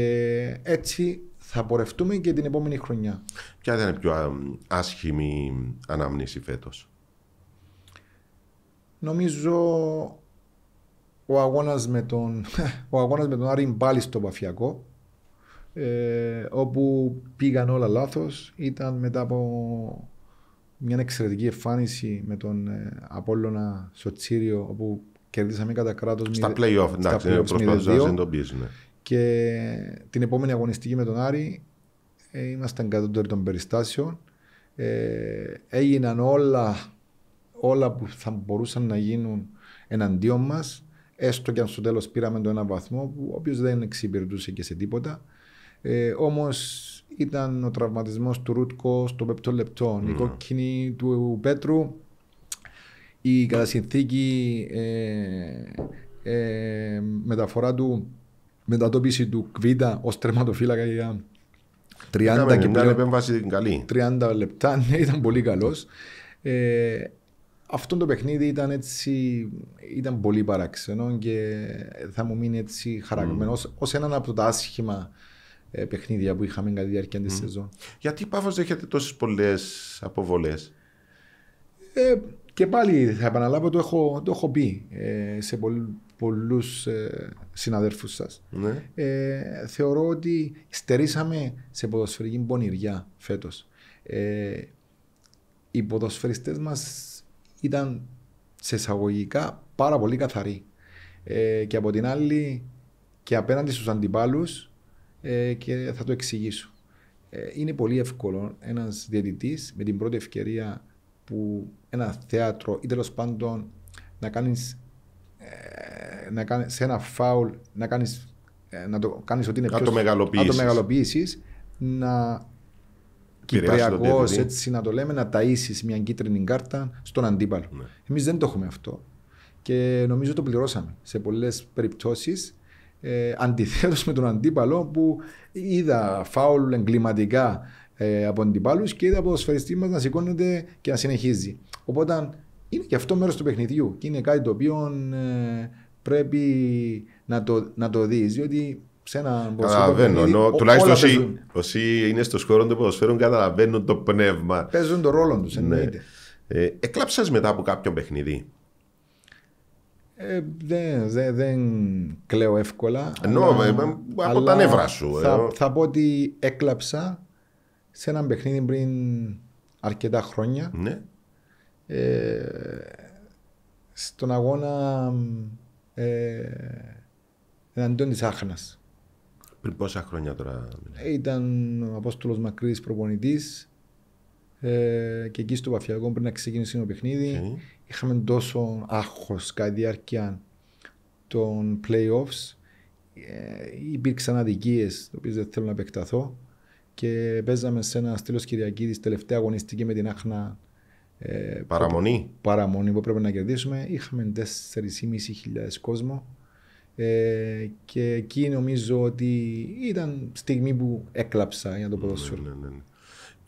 έτσι θα πορευτούμε και την επόμενη χρονιά. Ποια ήταν η πιο άσχημη αναμνήση φέτος. Νομίζω ο αγώνας με τον, ο αγώνας με τον Άρη πάλι στο Παφιακό ε, όπου πήγαν όλα λάθος ήταν μετά από μια εξαιρετική εμφάνιση με τον ε, Απόλλωνα στο Τσίριο όπου κερδίσαμε κατά κράτος. Στα play-off, εντάξει, ναι, προσπαθούσαν να ναι. Και την επόμενη αγωνιστική με τον Άρη ε, ήμασταν κατώτεροι των περιστάσεων. Ε, έγιναν όλα όλα που θα μπορούσαν να γίνουν εναντίον μας, έστω και αν στο τέλος πήραμε τον ένα βαθμό που ο οποίος δεν εξυπηρετούσε και σε τίποτα. Ε, Όμως ήταν ο τραυματισμός του Ρούτκο στο πέπτο λεπτό, mm. η ναι. κόκκινη του Πέτρου, η κατά ε, ε, μεταφορά του, μετατόπιση του Κβίτα ως τερματοφύλακα για 30 λεπτά. 30 ναι, λεπτά, ήταν πολύ καλός. Ε, αυτό το παιχνίδι ήταν έτσι, ήταν πολύ παράξενο και θα μου μείνει έτσι χαρακμένο mm. ως έναν από τα άσχημα ε, παιχνίδια που είχαμε κατά τη διάρκεια της σεζόν. Γιατί πάθος έχετε τόσες πολλές αποβολές. Ε, και πάλι θα επαναλάβω, το έχω, το έχω πει ε, σε πολλού πολλούς ε, συναδέρφους σας. Ναι. Ε, θεωρώ ότι στερήσαμε σε ποδοσφαιρική πονηριά φέτος. οι ποδοσφαιριστές μας ήταν σε εισαγωγικά πάρα πολύ καθαρή. Ε, και από την άλλη και απέναντι στους αντιπάλους ε, και θα το εξηγήσω. Ε, είναι πολύ εύκολο ένας διαιτητής με την πρώτη ευκαιρία που ένα θέατρο ή τέλος πάντων να κάνεις, να σε ένα φάουλ να κάνεις να το κάνεις ότι είναι το μεγαλοποιήσεις. να Κυπριακό, έτσι να το λέμε, να τασει μια κίτρινη κάρτα στον αντίπαλο. Ναι. Εμείς δεν το έχουμε αυτό. Και νομίζω το πληρώσαμε σε πολλές περιπτώσεις. Ε, Αντιθέτως με τον αντίπαλο που είδα φάουλ εγκληματικά ε, από αντιπάλους και είδα από το σφαιριστή μας να σηκώνεται και να συνεχίζει. Οπότε είναι και αυτό μέρος του παιχνιδιού και είναι κάτι το οποίο ε, πρέπει να το, να το δεις. Διότι σε Καταλαβαίνω. τουλάχιστον όσοι, όσοι, είναι στο σχολείο του ποδοσφαίρου καταλαβαίνουν το πνεύμα. Παίζουν το ρόλο τους, ναι. εννοείται. Ναι. Ε, Εκλάψα μετά από κάποιο παιχνίδι. δεν, δεν, δεν κλαίω εύκολα. Ενώ ε, από τα νεύρα σου. Θα, ε. θα πω ότι έκλαψα σε ένα παιχνίδι πριν αρκετά χρόνια. Ναι. Ε, στον αγώνα ε, εναντίον της Άχνας. Πριν πόσα χρόνια τώρα. Ήταν ο Απόστολος Μακρύς προπονητής ε, και εκεί στο Παφιακό πριν να ξεκινήσει το παιχνίδι. Okay. Είχαμε τόσο άγχος κατά τη διάρκεια των playoffs. Ε, υπήρξαν αδικίες, τι οποίε δεν θέλω να επεκταθώ. Και παίζαμε σε ένα στήλος Κυριακή τη τελευταία αγωνιστική με την Άχνα. Ε, παραμονή. Που, παραμονή που πρέπει να κερδίσουμε. Είχαμε 4.500 κόσμο ε, και εκεί νομίζω ότι ήταν στιγμή που έκλαψα για το ναι, ποδόσφαιρο. Ναι, ναι,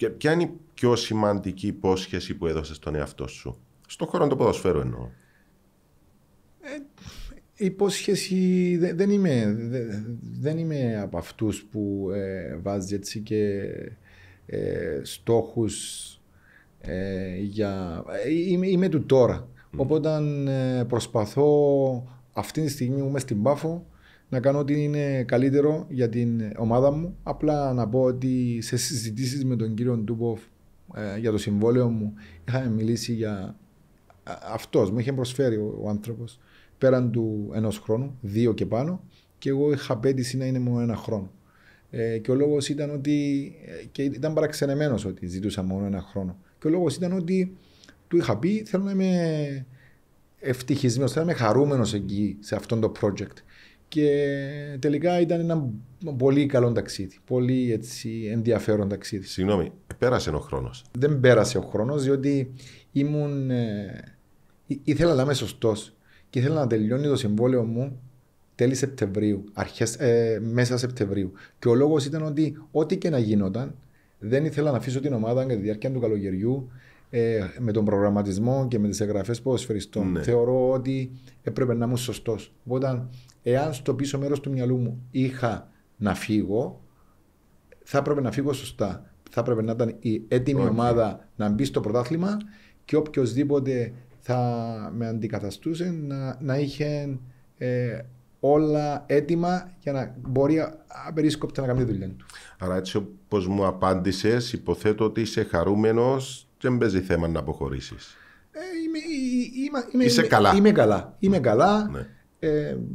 ναι. ποια είναι η πιο σημαντική υπόσχεση που έδωσες στον εαυτό σου, στον χώρο του ποδοσφαίρου εννοώ. Ε, υπόσχεση δεν, είμαι, δεν είμαι από αυτούς που ε, βάζει έτσι και ε, στόχους ε, για... Ε, είμαι, είμαι του τώρα. Mm. Οπότε προσπαθώ αυτή τη στιγμή είμαι στην Πάφο να κάνω ό,τι είναι καλύτερο για την ομάδα μου. Απλά να πω ότι σε συζητήσεις με τον κύριο Ντούποφ ε, για το συμβόλαιο μου είχαμε μιλήσει για αυτός. Μου είχε προσφέρει ο, ο άνθρωπος πέραν του ενός χρόνου, δύο και πάνω, και εγώ είχα απέτηση να είναι μόνο ένα χρόνο. Ε, και ο λόγος ήταν ότι. Ε, και ήταν παραξενεμένος ότι ζητούσα μόνο ένα χρόνο. Και ο λόγος ήταν ότι του είχα πει θέλω να είμαι ευτυχισμένος, θα είμαι χαρούμενος εκεί σε αυτό το project. Και τελικά ήταν ένα πολύ καλό ταξίδι. Πολύ έτσι ενδιαφέρον ταξίδι. Συγγνώμη, πέρασε ο χρόνος. Δεν πέρασε ο χρόνος, διότι ήμουν. Ε, ήθελα να είμαι σωστός και ήθελα να τελειώνει το συμβόλαιο μου τέλη Σεπτεμβρίου, αρχές, ε, μέσα Σεπτεμβρίου. Και ο λόγος ήταν ότι ό,τι και να γινόταν, δεν ήθελα να αφήσω την ομάδα κατά τη διάρκεια του καλοκαιριού ε, με τον προγραμματισμό και με τις εγγραφές ποδοσφαιριστών. Ναι. Θεωρώ ότι έπρεπε να είμαι σωστό. Οπότε, εάν στο πίσω μέρος του μυαλού μου είχα να φύγω, θα έπρεπε να φύγω σωστά. Θα έπρεπε να ήταν η έτοιμη okay. ομάδα να μπει στο πρωτάθλημα και οποιοδήποτε θα με αντικαταστούσε να, να είχε ε, όλα έτοιμα για να μπορεί απερίσκοπτα να κάνει τη δουλειά του. Άρα έτσι όπως μου απάντησες υποθέτω ότι είσαι χαρούμενος και δεν παίζει θέμα να αποχωρήσεις. Ε, ε, ε, είμαι, καλά. Είμαι καλά. Είμαι ναι. καλά. Ναι.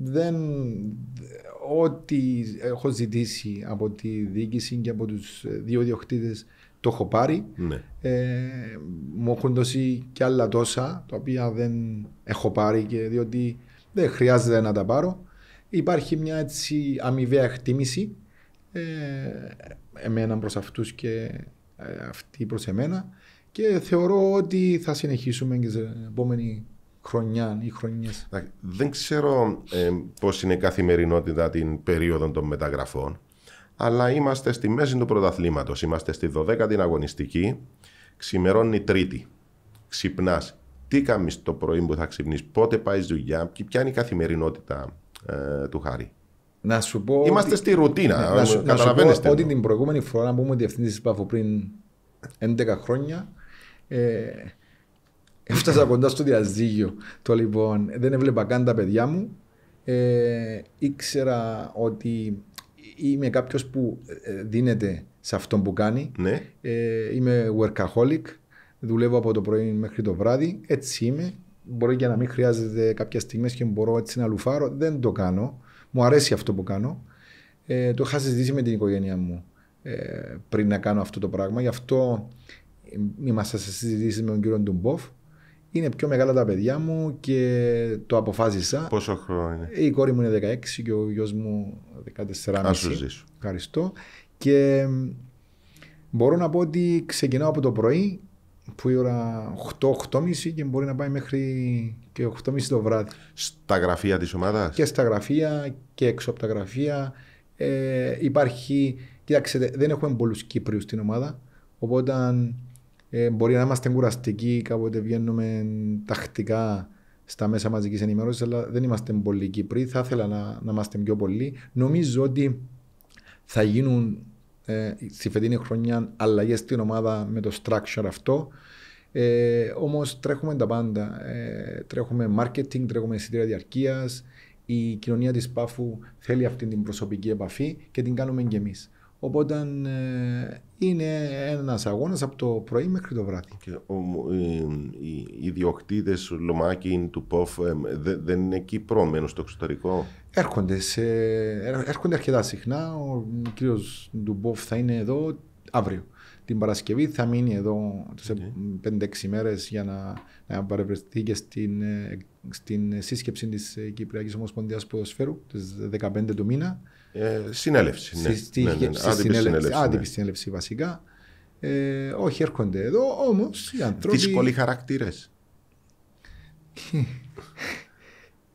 δεν, ό,τι έχω ζητήσει από τη διοίκηση και από τους δύο διοκτήτες το έχω πάρει. Ναι. Ε, μου έχουν δώσει και άλλα τόσα τα οποία δεν έχω πάρει και διότι δεν χρειάζεται να τα πάρω. Υπάρχει μια έτσι αμοιβαία εκτίμηση ε, εμένα προς αυτούς και ε, αυτή προς εμένα. Και θεωρώ ότι θα συνεχίσουμε και την επόμενη χρονιά ή χρονιές. Δεν ξέρω ε, πώς είναι η καθημερινότητα την περίοδο των μεταγραφών, αλλά είμαστε στη μέση του πρωταθλήματος. Είμαστε στη 12η αγωνιστική. Ξημερώνει Τρίτη. Ξυπνάς. Τι κάνεις το πρωί που θα ξυπνείς, πότε πάει δουλειά και ποια είναι η καθημερινότητα ε, του Χάρη. Να σου πω. Είμαστε στη ρουτίνα. Ναι, να σου, πω ότι την προηγούμενη φορά που ήμουν διευθυντής της πριν 11 χρόνια, ε, έφτασα κοντά στο διαζύγιο. Το λοιπόν, δεν έβλεπα καν τα παιδιά μου. Ε, ήξερα ότι είμαι κάποιος που ε, δίνεται σε αυτό που κάνει. Ναι. είμαι workaholic. Δουλεύω από το πρωί μέχρι το βράδυ. Έτσι είμαι. Μπορεί και να μην χρειάζεται κάποια στιγμή και μπορώ έτσι να λουφάρω. Δεν το κάνω. Μου αρέσει αυτό που κάνω. το είχα συζητήσει με την οικογένειά μου πριν να κάνω αυτό το πράγμα. Γι' αυτό είμαστε σε συζητήσει με τον κύριο Ντουμπόφ. Είναι πιο μεγάλα τα παιδιά μου και το αποφάσισα. Πόσο χρόνο είναι. Η κόρη μου είναι 16 και ο γιος μου 14 Ας σου ζήσω. Ευχαριστώ. Και μπορώ να πω ότι ξεκινάω από το πρωί που η ώρα 8-8.30 και μπορεί να πάει μέχρι και 8.30 το βράδυ. Στα γραφεία της ομάδας. Και στα γραφεία και έξω από τα γραφεία. Ε, υπάρχει, κοιτάξτε, δεν έχουμε πολλούς Κύπριους στην ομάδα. Οπότε ε, μπορεί να είμαστε κουραστικοί, κάποτε βγαίνουμε τακτικά στα μέσα μαζικής ενημέρωσης, αλλά δεν είμαστε πολύ Κύπροι. Θα ήθελα να, να είμαστε πιο πολλοί. Νομίζω ότι θα γίνουν ε, στη φετινή χρονιά αλλαγές στην ομάδα με το structure αυτό. Ε, Όμως τρέχουμε τα πάντα. Ε, τρέχουμε marketing, τρέχουμε εισιτήρια διαρκείας. Η κοινωνία της Πάφου θέλει αυτή την προσωπική επαφή και την κάνουμε κι εμείς. Οπότε ε, είναι ένας αγώνας από το πρωί μέχρι το βράδυ. Ε, οι ιδιοκτήτε Λομάκιν του ΠΟΦ ε, δεν είναι εκεί προμένο στο εξωτερικό. Έρχονται, σε, έρχονται αρκετά συχνά. Ο κύριος του ΠΟΦ θα είναι εδώ αύριο. Την Παρασκευή θα μείνει εδώ σε okay. 5-6 μέρες για να, παρευρεθεί και στην, στην σύσκεψη της Κυπριακής Ομοσπονδίας Ποδοσφαίρου, τις 15 του μήνα. Ε, συνέλευση. Ναι. Στη, συνέλευση, βασικά. Ε, όχι, έρχονται εδώ, όμως οι άνθρωποι. Δύσκολοι χαρακτήρε.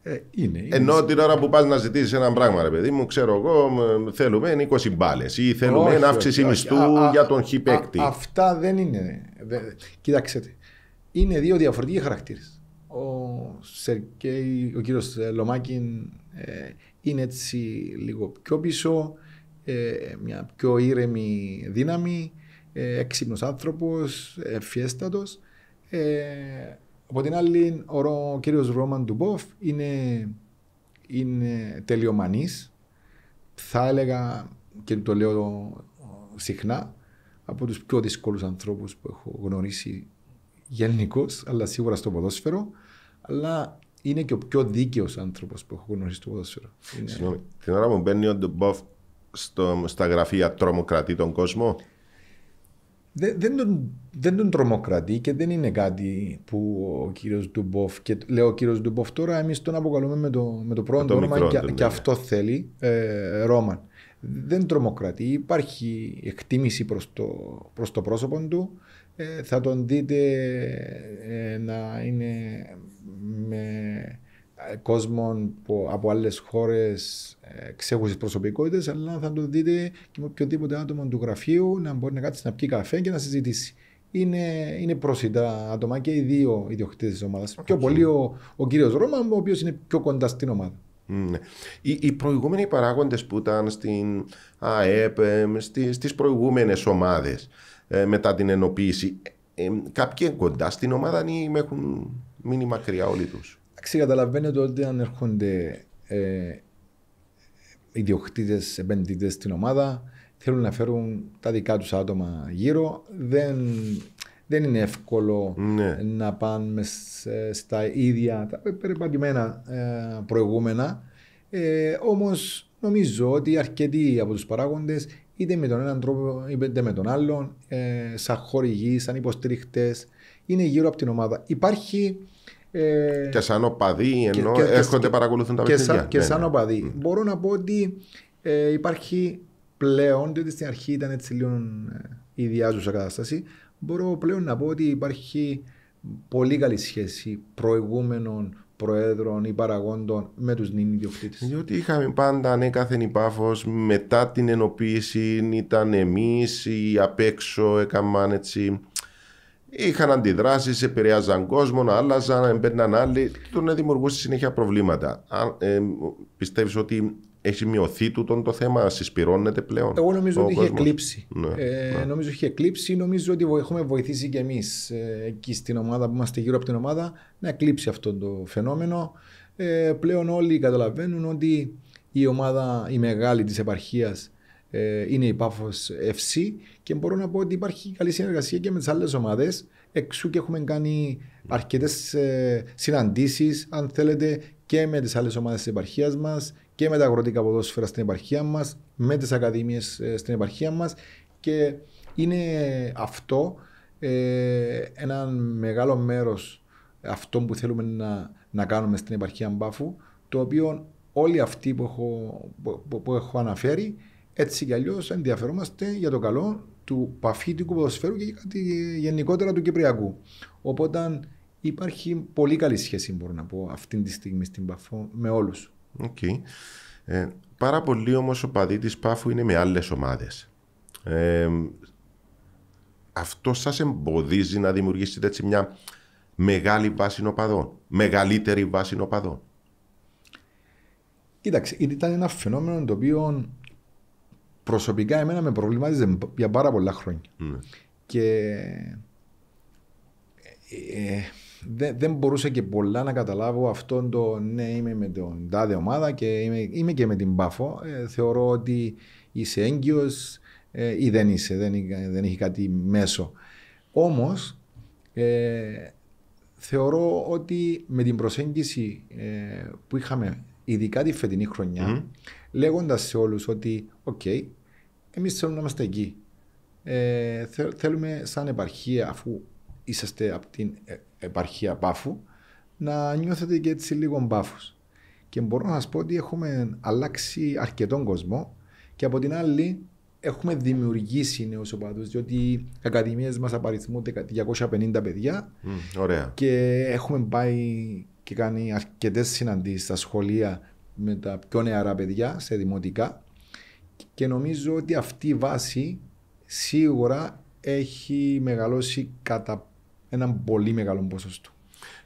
ε, είναι, Ενώ την ώρα που πας να ζητήσεις ένα πράγμα, ρε παιδί μου, ξέρω εγώ, θέλουμε 20 μπάλες ή θέλουμε ένα αύξηση μισθού για τον χι παίκτη. Αυτά δεν είναι. Κοιτάξτε, είναι δύο διαφορετικοί χαρακτήρες. Ο, Σερκέι, ο κύριος Λομάκιν ε, είναι έτσι λίγο πιο πίσω, ε, μια πιο ήρεμη δύναμη, ε, έξυπνος άνθρωπος, ευφιέστατο. Ε, από την άλλη, ο κύριος Ρόμαν Ντουμπόφ είναι, είναι τελειομανής. Θα έλεγα, και το λέω συχνά, από τους πιο δύσκολους ανθρώπους που έχω γνωρίσει γενικώς, αλλά σίγουρα στο ποδόσφαιρο. Αλλά είναι και ο πιο δίκαιος άνθρωπος που έχω γνωρίσει στο ποδόσφαιρο. Την ώρα που μπαίνει ο Ντεμπόφ στα γραφεία, τρομοκρατεί τον κόσμο. δεν, τον, δεν τον τρομοκρατεί και δεν είναι κάτι που ο κύριος Ντουμπόφ. Και λέω ο κύριος Ντουμπόφ τώρα, εμείς τον αποκαλούμε με το, με το πρώτο και, ναι. και, αυτό θέλει, ε, Ρόμαν. Δεν τρομοκρατεί. Υπάρχει εκτίμηση προς το, προς το πρόσωπο του. Ε, θα τον δείτε ε, να είναι με ε, κόσμο που, από άλλες χώρες ε, ξέχουσες προσωπικότητες, αλλά θα τον δείτε και με οποιοδήποτε άτομο του γραφείου να μπορεί να κάτσει να πιει καφέ και να συζητήσει. Είναι, είναι πρόσιτα άτομα και οι δύο ιδιοκτήτες της ομάδας. Okay. Πιο πολύ ο, ο κύριος Ρώμα, ο οποίος είναι πιο κοντά στην ομάδα. Ναι. οι προηγούμενοι παράγοντες που ήταν στην ΑΕΠ, στι προηγούμενες ομάδες, ε, μετά την ενοποίηση. Ε, κάποιοι κοντά στην ομάδα ή με έχουν μείνει μακριά όλοι τους. Εντάξει, καταλαβαίνετε ότι αν έρχονται ε, ιδιοκτήτες, επενδυτές στην ομάδα, θέλουν να φέρουν τα δικά τους άτομα γύρω. Δεν, δεν είναι εύκολο ναι. να πάνε ε, στα ίδια τα περιπατημένα ε, προηγούμενα. Ε, Όμως νομίζω ότι αρκετοί από τους παράγοντες είτε με τον έναν τρόπο είτε με τον άλλον, ε, σαν χορηγοί, σαν υποστηριχτέ, είναι γύρω από την ομάδα. Υπάρχει. Ε, και σαν οπαδί, ενώ και, έρχονται και, παρακολουθούν τα παιχνίδια. Και, ναι, σαν, ναι, Μπορώ να πω ότι ε, υπάρχει πλέον, διότι στην αρχή ήταν έτσι λίγο ε, ιδιάζουσα κατάσταση, μπορώ πλέον να πω ότι υπάρχει πολύ καλή σχέση προηγούμενων προέδρων ή παραγόντων με τους νυν ιδιοκτήτες. Διότι είχαμε πάντα ανέκαθεν υπάφος μετά την ενοποίηση, ήταν εμείς ή απ' έξω, έκαναν έτσι. Είχαν αντιδράσεις, επηρεάζαν κόσμο, άλλαζαν, έμπαιρναν άλλοι. Τον δημιουργούσε συνέχεια προβλήματα. Ε, Πιστεύεις ότι έχει μειωθεί τούτο το θέμα, συσπηρώνεται πλέον. Εγώ νομίζω ότι έχει είχε εκλείψει. Ναι, ε, ναι. Νομίζω είχε εκλείψει. Νομίζω ότι έχουμε βοηθήσει κι εμείς ε, εκεί στην ομάδα που είμαστε γύρω από την ομάδα να εκλείψει αυτό το φαινόμενο. Ε, πλέον όλοι καταλαβαίνουν ότι η ομάδα, η μεγάλη της επαρχίας, ε, είναι η Πάφος FC και μπορώ να πω ότι υπάρχει καλή συνεργασία και με τις άλλες ομάδες. Εξού και έχουμε κάνει αρκετές ε, συναντήσεις, αν θέλετε, και με τις άλλες ομάδες της επαρχίας μας και με τα αγροτικά ποδόσφαιρα στην επαρχία μας, με τις ακαδημίες ε, στην επαρχία μας και είναι αυτό ε, ένα μεγάλο μέρος αυτό που θέλουμε να, να κάνουμε στην επαρχία Μπάφου, το οποίο όλοι αυτοί που έχω, που, έχω αναφέρει έτσι κι αλλιώς ενδιαφερόμαστε για το καλό του παφίτικου ποδοσφαίρου και γενικότερα του Κυπριακού. Οπότε υπάρχει πολύ καλή σχέση, μπορώ να πω, αυτή τη στιγμή στην Παφό με όλους. Okay. Ε, πάρα πολλοί όμως οπαδοί της Πάφου είναι με άλλες ομάδες. Ε, αυτό σας εμποδίζει να δημιουργήσετε έτσι μια μεγάλη βάση οπαδών, μεγαλύτερη βάση οπαδών. Κοίταξε, ήταν ένα φαινόμενο το οποίο προσωπικά εμένα με προβλημάτιζε για πάρα πολλά χρόνια. Ναι. Και ε, δεν, δεν μπορούσα και πολλά να καταλάβω αυτόν το ναι είμαι με τον τάδε ομάδα και είμαι, είμαι και με την Πάφο. Ε, θεωρώ ότι είσαι έγκυος ε, ή δεν είσαι, δεν, δεν έχει κάτι μέσο. Όμως ε, θεωρώ ότι με την προσέγγιση που είχαμε ειδικά τη φετινή χρονιά mm. λέγοντας σε όλους ότι οκ, okay, εμείς θέλουμε να είμαστε εκεί. Θέλουμε σαν επαρχία αφού είσαστε από την επαρχία πάφου, να νιώθετε και έτσι λίγο πάφους. Και μπορώ να σας πω ότι έχουμε αλλάξει αρκετό κόσμο και από την άλλη έχουμε δημιουργήσει νέους οπαδούς, διότι οι ακαδημίες μας απαριθμούν 250 παιδιά. Και έχουμε πάει και κάνει αρκετές συναντήσεις στα σχολεία με τα πιο νεαρά παιδιά, σε δημοτικά. Και νομίζω ότι αυτή η βάση σίγουρα έχει μεγαλώσει κατά έναν πολύ μεγάλο ποσοστό.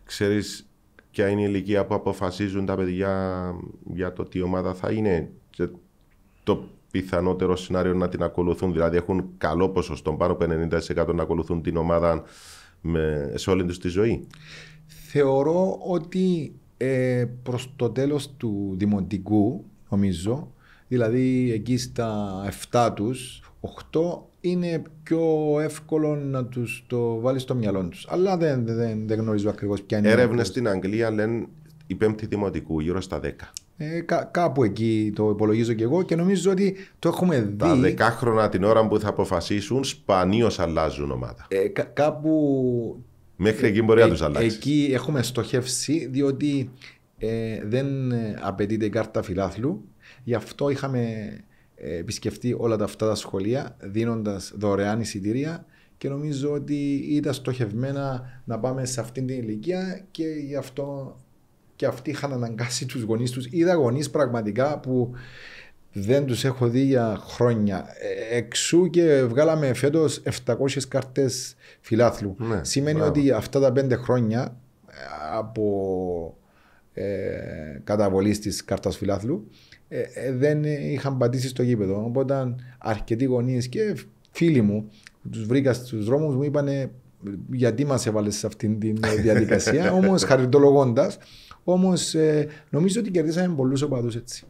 Ξέρεις ποια είναι η ηλικία που αποφασίζουν τα παιδιά για το τι ομάδα θα είναι και το πιθανότερο σενάριο να την ακολουθούν. Δηλαδή έχουν καλό ποσοστό, πάνω από 90% να ακολουθούν την ομάδα με, σε όλη τους τη ζωή. Θεωρώ ότι ε, προς το τέλος του δημοτικού, νομίζω, δηλαδή εκεί στα 7 τους, 8 είναι πιο εύκολο να τους το βάλεις στο μυαλό τους. Αλλά δεν, δεν, δεν γνωρίζω ακριβώς ποια είναι. Έρευνε στην Αγγλία λένε η πέμπτη δημοτικού, γύρω στα 10. Ε, κά, κάπου εκεί το υπολογίζω και εγώ και νομίζω ότι το έχουμε δει. Τα δεκάχρονα την ώρα που θα αποφασίσουν, σπανίως αλλάζουν ομάδα. Ε, κα, κάπου. Μέχρι εκεί μπορεί ε, να τους αλλάξει. Εκεί έχουμε στοχεύσει, διότι ε, δεν απαιτείται η κάρτα φιλάθλου. Γι' αυτό είχαμε ε, επισκεφτεί όλα τα αυτά τα σχολεία δίνοντας δωρεάν εισιτήρια και νομίζω ότι ήταν στοχευμένα να πάμε σε αυτήν την ηλικία και γι' αυτό και αυτοί είχαν αναγκάσει τους γονείς τους Είδα γονείς πραγματικά που δεν τους έχω δει για χρόνια. Ε, εξού και βγάλαμε φέτος 700 κάρτες φιλάθλου. Ναι, Σημαίνει ότι αυτά τα πέντε χρόνια ε, από ε, καταβολής της κάρτας φιλάθλου ε, ε, δεν είχαν πατήσει στο γήπεδο. Οπότε αρκετοί γονείς και φίλοι μου τους βρήκα στους δρόμους μου είπαν γιατί μας έβαλες σε αυτήν την διαδικασία. Όμως χαριτολογώντας, όμως ε, νομίζω ότι κερδίσαμε πολλούς οπαδούς έτσι.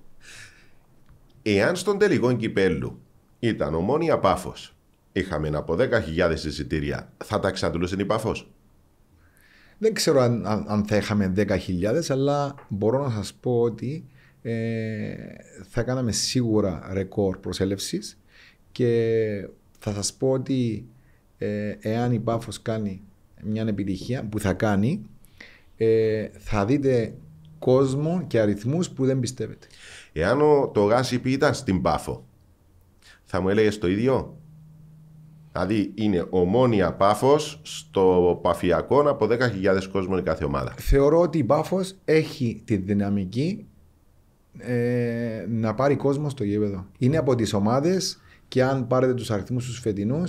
Εάν στον τελικό κυπέλου ήταν ομόνια πάφος, είχαμε από 10.000 εισιτήρια, θα τα ξαντλούσε η πάφος. Δεν ξέρω αν, αν, αν θα είχαμε 10.000, αλλά μπορώ να σας πω ότι ε, θα κάναμε σίγουρα ρεκόρ προσέλευσης και θα σας πω ότι ε, εάν η Πάφος κάνει μια επιτυχία που θα κάνει ε, θα δείτε κόσμο και αριθμούς που δεν πιστεύετε. Εάν το ΓΑΣΥΠ ήταν στην Πάφο θα μου έλεγες το ίδιο. Δηλαδή είναι ομόνια πάφος στο παφιακό από 10.000 κόσμων η κάθε ομάδα. Θεωρώ ότι η πάφος έχει τη δυναμική ε, να πάρει κόσμο στο γήπεδο. Είναι από τις ομάδες και αν πάρετε τους αριθμούς τους φετινούς,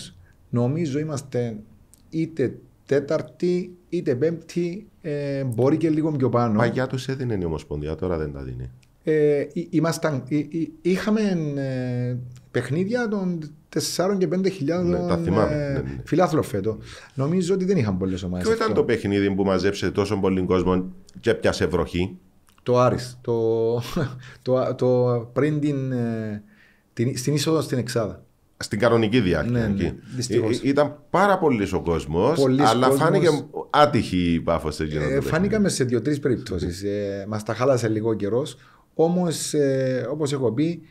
νομίζω είμαστε είτε τέταρτη είτε πέμπτη, ε, μπορεί και λίγο πιο πάνω. Παγιά τους έδινε η Ομοσπονδία, τώρα δεν τα δίνει. Ε, είχαμε ε, παιχνίδια των 4 και 5 χιλιάδων ναι, τα θυμάμαι, ε, ναι, ναι. Νομίζω ότι δεν είχαν πολλές ομάδες. Ποιο ήταν το παιχνίδι που μαζέψε τόσο πολύ κόσμο και πιάσε βροχή το Άρης, το, το, το, πριν ε, την, στην είσοδο στην Εξάδα. Στην κανονική διάρκεια. Ναι, ναι, Ή, ε, ε, ήταν πάρα πολύ ο κόσμος, αλλά κόσμος... φάνηκε άτυχη πάφο σε εκείνο. Ε, φάνηκαμε σε δύο-τρει περιπτώσεις. Ε, Μας τα χάλασε λίγο καιρός. Όμως, ε, όπως έχω πει,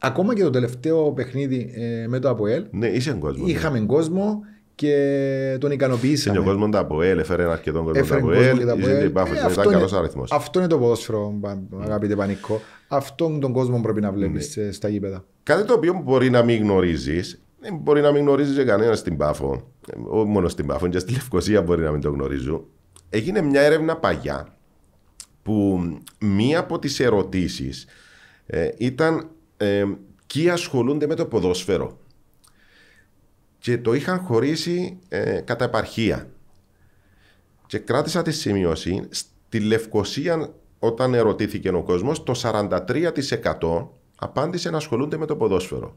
ακόμα και το τελευταίο παιχνίδι με το ΑΠΟΕΛ. Ναι, είσαι κόσμο. Ναι. Είχαμε κόσμο και τον ικανοποιήσαμε. Και ο κόσμος τα ΑΠΟΕΛ, έφερε ένα αρκετό κόσμο τα ΑΠΟΕΛ, ε, ήταν καλό Αυτό είναι το ποδόσφαιρο, αγαπητέ Πανίκο. Αυτόν τον κόσμο πρέπει να βλέπεις ναι. στα γήπεδα. Κάτι το οποίο μπορεί να μην γνωρίζεις, ε, μπορεί να μην γνωρίζεις κανένας στην Πάφο, ε, όχι μόνο στην Πάφο, και στη Λευκοσία μπορεί να μην το γνωρίζει. Έγινε μια έρευνα παγιά που μία από τις ερωτήσεις ε, ήταν ε, ποιοι ασχολούνται με το ποδόσφαιρο και το είχαν χωρίσει ε, κατά επαρχία. Και κράτησα τη σημείωση στη Λευκοσία όταν ερωτήθηκε ο κόσμος το 43% απάντησε να ασχολούνται με το ποδόσφαιρο.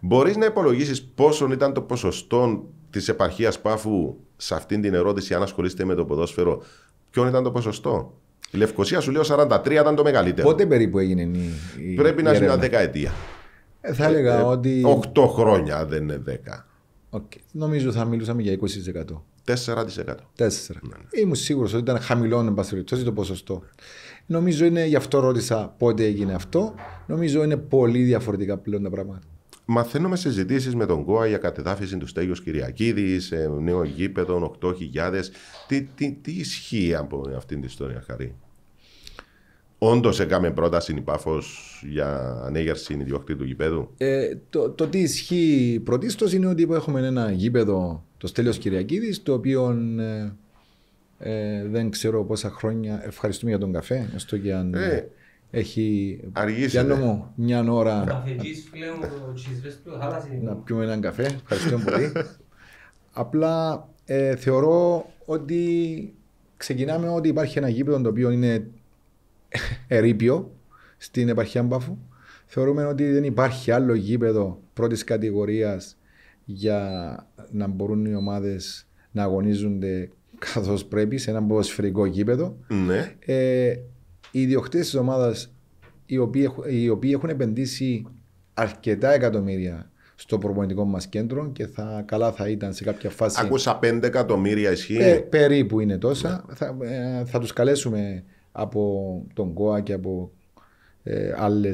Μπορείς να υπολογίσεις πόσο ήταν το ποσοστό της επαρχίας Πάφου σε αυτήν την ερώτηση αν ασχολείστε με το ποδόσφαιρο ποιο ήταν το ποσοστό. Η Λευκοσία σου λέω 43 ήταν το μεγαλύτερο. Πότε περίπου έγινε η. Πρέπει να είναι μια δεκαετία. Ε, θα έλεγα ε, ε, ότι. 8 χρόνια, δεν είναι 10. Okay. Νομίζω θα μιλούσαμε για 20%. 4%. 4%. Ήμουν σίγουρος ότι ήταν χαμηλό, εν πάση το ποσοστό. Νομίζω είναι, γι' αυτό ρώτησα πότε έγινε αυτό. Νομίζω είναι πολύ διαφορετικά πλέον τα πράγματα. Μαθαίνουμε συζητήσεις με τον ΚΟΑ για κατεδάφιση του Στέγιο Κυριακίδης, ε, νέο γήπεδο, 8.000. Τι, τι, ισχύει από αυτήν την ιστορία, Χαρή. Όντως έκαμε πρόταση η Πάφο για ανέγερση ιδιοκτήτη του γηπέδου. Ε, το, το τι ισχύει πρωτίστως είναι ότι έχουμε ένα γήπεδο, το Στέλιος Κυριακίδης, το οποίο ε, ε, δεν ξέρω πόσα χρόνια. Ευχαριστούμε για τον καφέ, έστω και αν. Ε. ε έχει για ε. νόμο μια ώρα να πιούμε έναν καφέ. Ευχαριστούμε πολύ. Απλά θεωρώ ότι ξεκινάμε ότι υπάρχει ένα γήπεδο το οποίο είναι ερήπιο στην επαρχία Μπάφου. Θεωρούμε ότι δεν υπάρχει άλλο γήπεδο πρώτης κατηγορίας για να μπορούν οι ομάδες να αγωνίζονται καθώς πρέπει σε ένα ποδοσφαιρικό γήπεδο. Ναι. Ε, οι ιδιοκτήτες της ομάδας, οι, οι, οποίοι έχουν επενδύσει αρκετά εκατομμύρια στο προπονητικό μας κέντρο και θα, καλά θα ήταν σε κάποια φάση. Ακούσα 5 εκατομμύρια ισχύει. Ε, περίπου είναι τόσα. Ναι. Θα, ε, θα τους καλέσουμε από τον ΚΟΑ και από ε, άλλες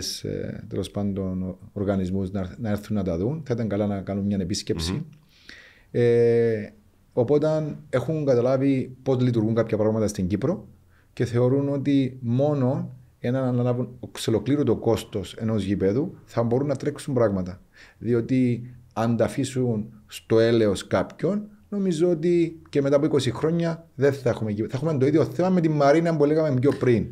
τέλος πάντων οργανισμούς να, έρθουν να τα δουν. Θα ήταν καλά να κάνουν μια επισκεψη mm-hmm. Ε, οπότε έχουν καταλάβει πώς λειτουργούν κάποια πράγματα στην Κύπρο και θεωρούν ότι μόνο ένα να αναλάβουν ξελοκλήρωτο κόστος ενός γηπέδου θα μπορούν να τρέξουν πράγματα. Διότι αν τα αφήσουν στο έλεος κάποιον, νομίζω ότι και μετά από 20 χρόνια δεν θα έχουμε εκεί. Θα έχουμε το ίδιο θέμα με τη Μαρίνα που λέγαμε πιο πριν.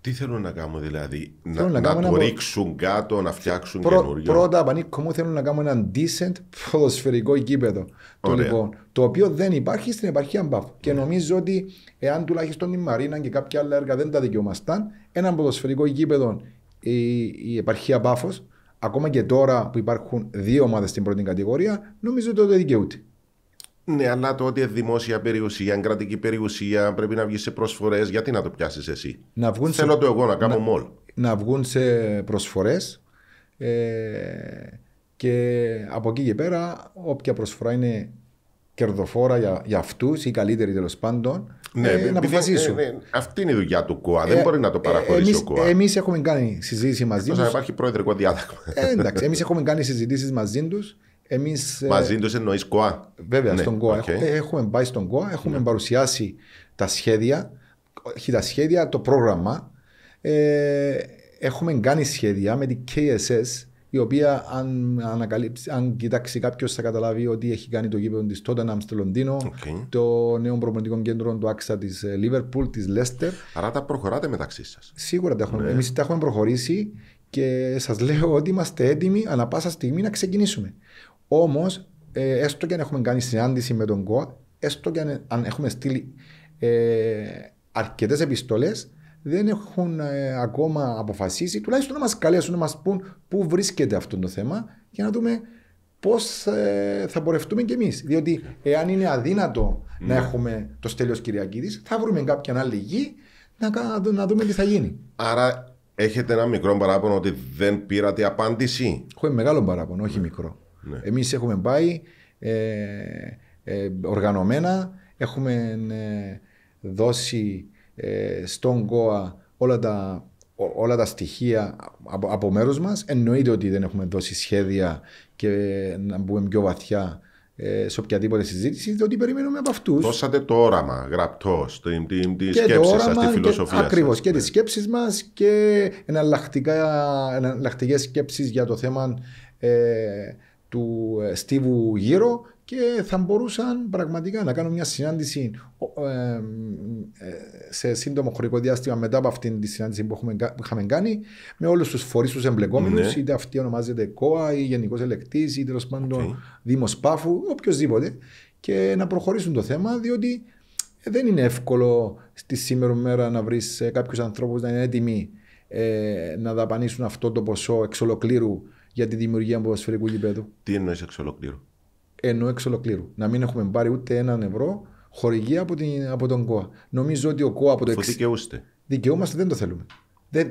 Τι θέλουν να κάνουν δηλαδή, να, να, να το ρίξουν κάτω, να φτιάξουν Προ, καινούριο. Πρώτα πανίκο μου θέλουν να κάνουν ένα decent ποδοσφαιρικό γήπεδο. Το, λοιπόν, το οποίο δεν υπάρχει στην επαρχία Μπαφ. Και ναι. νομίζω ότι εάν τουλάχιστον η Μαρίνα και κάποια άλλα έργα δεν τα δικαιούμασταν, ένα ποδοσφαιρικό γήπεδο η, η επαρχία Μπαφ, ακόμα και τώρα που υπάρχουν δύο ομάδες στην πρώτη κατηγορία, νομίζω ότι το δικαιούται. Ναι, αλλά το ότι δημόσια περιουσία, κρατική περιουσία, πρέπει να βγεις σε προσφορές, γιατί να το πιάσεις εσύ. Να βγουν Θέλω σε... το εγώ να κάνω μόλ. Να βγουν σε προσφορές. Ε... Και από εκεί και πέρα, όποια προσφορά είναι κερδοφόρα για, για αυτούς ή καλύτερη τέλος πάντων, ναι, ε, να αποφασίσουν. Ε, ε, αυτή είναι η δουλειά του ΚΟΑ. δεν ε, μπορεί να το ε, παραχωρήσει εμείς, ο ΚΟΑ. Εμείς έχουμε κάνει συζήτηση μαζί τους. υπάρχει προεδρικό διάταγμα. Ε, εντάξει, εμείς έχουμε κάνει συζητήσεις μαζί τους εμείς, ε, Μαζί τους εννοείς ΚΟΑ. Βέβαια, ναι, στον ΚΟΑ. Okay. Έχουμε, πάει στον ΚΟΑ, έχουμε ναι. παρουσιάσει τα σχέδια, όχι τα σχέδια, το πρόγραμμα. Ε, έχουμε κάνει σχέδια με την KSS, η οποία αν, αν κοιτάξει κάποιος θα καταλάβει ότι έχει κάνει το γήπεδο της Τόταναμ στο Λονδίνο, okay. το νέο προπονητικό κέντρο του Άξα της Λίβερπουλ, τη Λέστερ. Άρα τα προχωράτε μεταξύ σας. Σίγουρα τα έχουμε. Ναι. Εμείς τα έχουμε προχωρήσει και σας λέω ότι είμαστε έτοιμοι ανά πάσα στιγμή να ξεκινήσουμε. Όμως, ε, έστω και αν έχουμε κάνει συνάντηση με τον ΚΟΑ, έστω και αν, έχουμε στείλει ε, αρκετές επιστολές, δεν έχουν ε, ακόμα αποφασίσει, τουλάχιστον να μας καλέσουν να μας πούν πού βρίσκεται αυτό το θέμα για να δούμε πώς ε, θα πορευτούμε κι εμείς. Διότι εάν είναι αδύνατο να ναι. έχουμε το στέλιος Κυριακήδη, θα βρούμε κάποια άλλη γη να, δούμε τι θα γίνει. Άρα έχετε ένα μικρό παράπονο ότι δεν πήρατε απάντηση. Έχω μεγάλο παράπονο, όχι μικρό. Ναι. Εμείς έχουμε πάει ε, ε οργανωμένα, έχουμε ε, δώσει ε, στον ΚΟΑ όλα τα, όλα τα στοιχεία από, από μέρους μας. Εννοείται ότι δεν έχουμε δώσει σχέδια και να μπούμε πιο βαθιά σε οποιαδήποτε συζήτηση, διότι περιμένουμε από αυτούς. Δώσατε το όραμα γραπτό, στη σκέψη σας, τη φιλοσοφία σας. Ακριβώ και τις ναι. σκέψεις μας και εναλλακτικές σκέψεις για το θέμα του ε, Στίβου γύρω και θα μπορούσαν πραγματικά να κάνουν μια συνάντηση ε, σε σύντομο χρονικό διάστημα μετά από αυτήν τη συνάντηση που είχαμε κάνει με όλους τους φορείς τους εμπλεκόμενους, ναι. είτε αυτή ονομάζεται ΚΟΑ ή Γενικός Ελεκτής ή τέλος πάντων okay. Δήμος Πάφου, οποιοδήποτε, και να προχωρήσουν το θέμα, διότι ε, δεν είναι εύκολο στη σήμερα μέρα να βρεις κάποιους ανθρώπους να είναι έτοιμοι να δαπανίσουν αυτό το ποσό εξ ολοκλήρου για τη δημιουργία ποδοσφαιρικού γηπέδου. Τι εννοείς εξ ολοκλήρου. Εννοώ εξ ολοκλήρου. Να μην έχουμε πάρει ούτε έναν ευρώ χορηγία από, την, από τον ΚΟΑ. Νομίζω ότι ο ΚΟΑ από το εξή. Δικαιούστε. Δικαιούμαστε, δεν το θέλουμε. Δεν,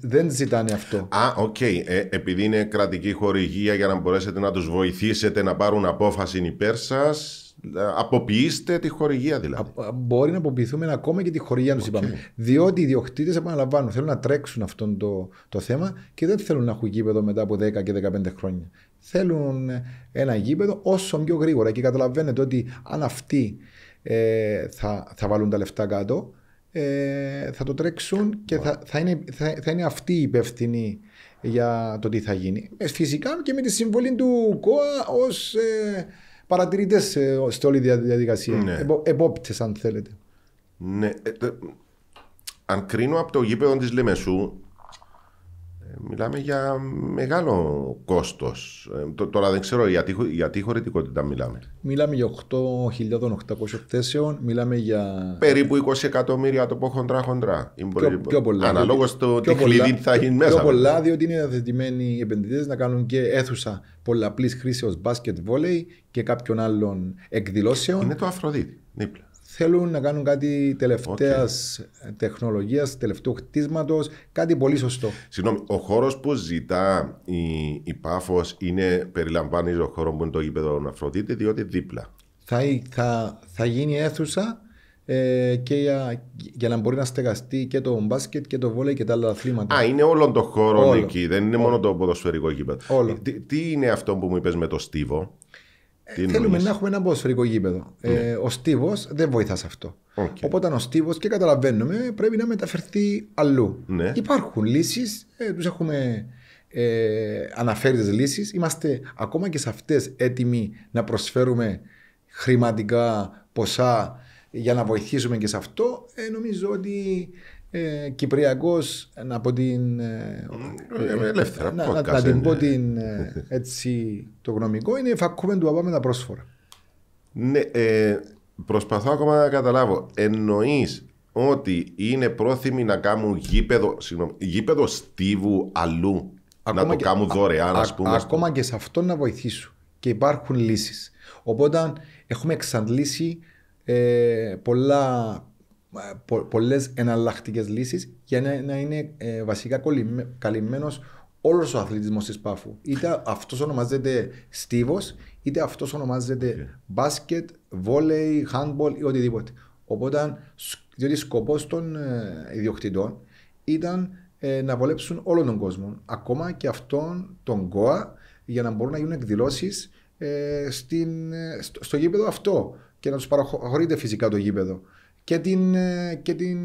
δεν ζητάνε αυτό. Α, οκ. Ε, επειδή είναι κρατική χορηγία για να μπορέσετε να τους βοηθήσετε να πάρουν απόφαση υπέρ σας, ε, αποποιήστε τη χορηγία δηλαδή. μπορεί να αποποιηθούμε ακόμα και τη χορηγία, τους είπαμε. Διότι οι διοκτήτες επαναλαμβάνουν, θέλουν να τρέξουν αυτό το, το θέμα και δεν θέλουν να έχουν γήπεδο μετά από 10 και 15 χρόνια. Θέλουν ε, ένα γήπεδο όσο πιο γρήγορα. Και καταλαβαίνετε ότι αν αυτοί ε, θα, θα βάλουν τα λεφτά κάτω, θα το τρέξουν και θα, θα, είναι, θα, θα είναι αυτοί οι υπεύθυνοι για το τι θα γίνει. Φυσικά και με τη συμβολή του ΚΟΑ ως παρατηρητέ σε όλη διαδικασία. Ναι. επόπτες, αν θέλετε. Ναι. Ε, αν κρίνω από το γήπεδο της Λεμεσού, μιλάμε για μεγάλο κόστος. Ε, τώρα δεν ξέρω για τι χωρητικότητα μιλάμε. Μιλάμε για 8.800 θέσεων, μιλάμε για. Περίπου 20 εκατομμύρια το χοντρά-χοντρά. Πιο, πολλά. Αναλόγως το τι κλειδί θα γίνει μέσα. Πιο πολλά, διότι είναι διαθετημένοι οι επενδυτές να κάνουν και αίθουσα πολλαπλής χρήσης ως μπάσκετ βόλεϊ και κάποιων άλλων εκδηλώσεων. Είναι το Αφροδίτη, δίπλα θέλουν να κάνουν κάτι τελευταίας okay. τεχνολογίας, τελευταίου χτίσματος, κάτι πολύ σωστό. Συγγνώμη, ο χώρος που ζητά η, η πάφος είναι περιλαμβάνει το χώρος που είναι το γήπεδο Αφροδίτη, διότι δίπλα. Θα, θα, θα γίνει αίθουσα ε, και για, για, να μπορεί να στεγαστεί και το μπάσκετ και το βόλεϊ και τα άλλα αθλήματα. Α, είναι όλων το χώρο εκεί, δεν είναι μόνο το ποδοσφαιρικό γήπεδο. Τι, τι είναι αυτό που μου είπες με το στίβο. Ε, θέλουμε να έχουμε ένα ποδοσφαιρικό γήπεδο. Ναι. Ε, ο στίβος δεν βοηθά σε αυτό. Οπότε ο στίβος και καταλαβαίνουμε πρέπει να μεταφερθεί αλλού. Ναι. Υπάρχουν λύσεις, ε, τους έχουμε ε, αναφέρεις τι λύσεις. Είμαστε ακόμα και σε αυτές έτοιμοι να προσφέρουμε χρηματικά ποσά για να βοηθήσουμε και σε αυτό. Ε, νομίζω ότι ε, Κυπριακός να την ε, ε, ε, να, την πω την έτσι το γνωμικό είναι φακούμε του απόμενα πρόσφορα ναι ε, προσπαθώ ακόμα να καταλάβω εννοείς ότι είναι πρόθυμοι να κάνουν γήπεδο, συγγνώμη, γήπεδο στίβου αλλού ακόμα να το και, δωρεάν ας πούμε, ακόμα και σε αυτό να βοηθήσουν και υπάρχουν λύσεις οπότε έχουμε εξαντλήσει πολλά πολλές εναλλακτικές λύσεις για να, είναι ε, βασικά καλυμμένος όλος ο αθλητισμός της Πάφου. Είτε αυτός ονομάζεται στίβος, είτε αυτός ονομάζεται yeah. Ναι. μπάσκετ, βόλεϊ, handball ή οτιδήποτε. Οπότε, διότι σκοπός των ε, ιδιοκτητών ήταν ε, να βολέψουν όλον τον κόσμο, ακόμα και αυτόν τον ΚΟΑ, για να μπορούν να γίνουν εκδηλώσεις ε, ε, στο, στο γήπεδο αυτό και να τους παραχωρείται φυσικά το γήπεδο και την, ε, και την,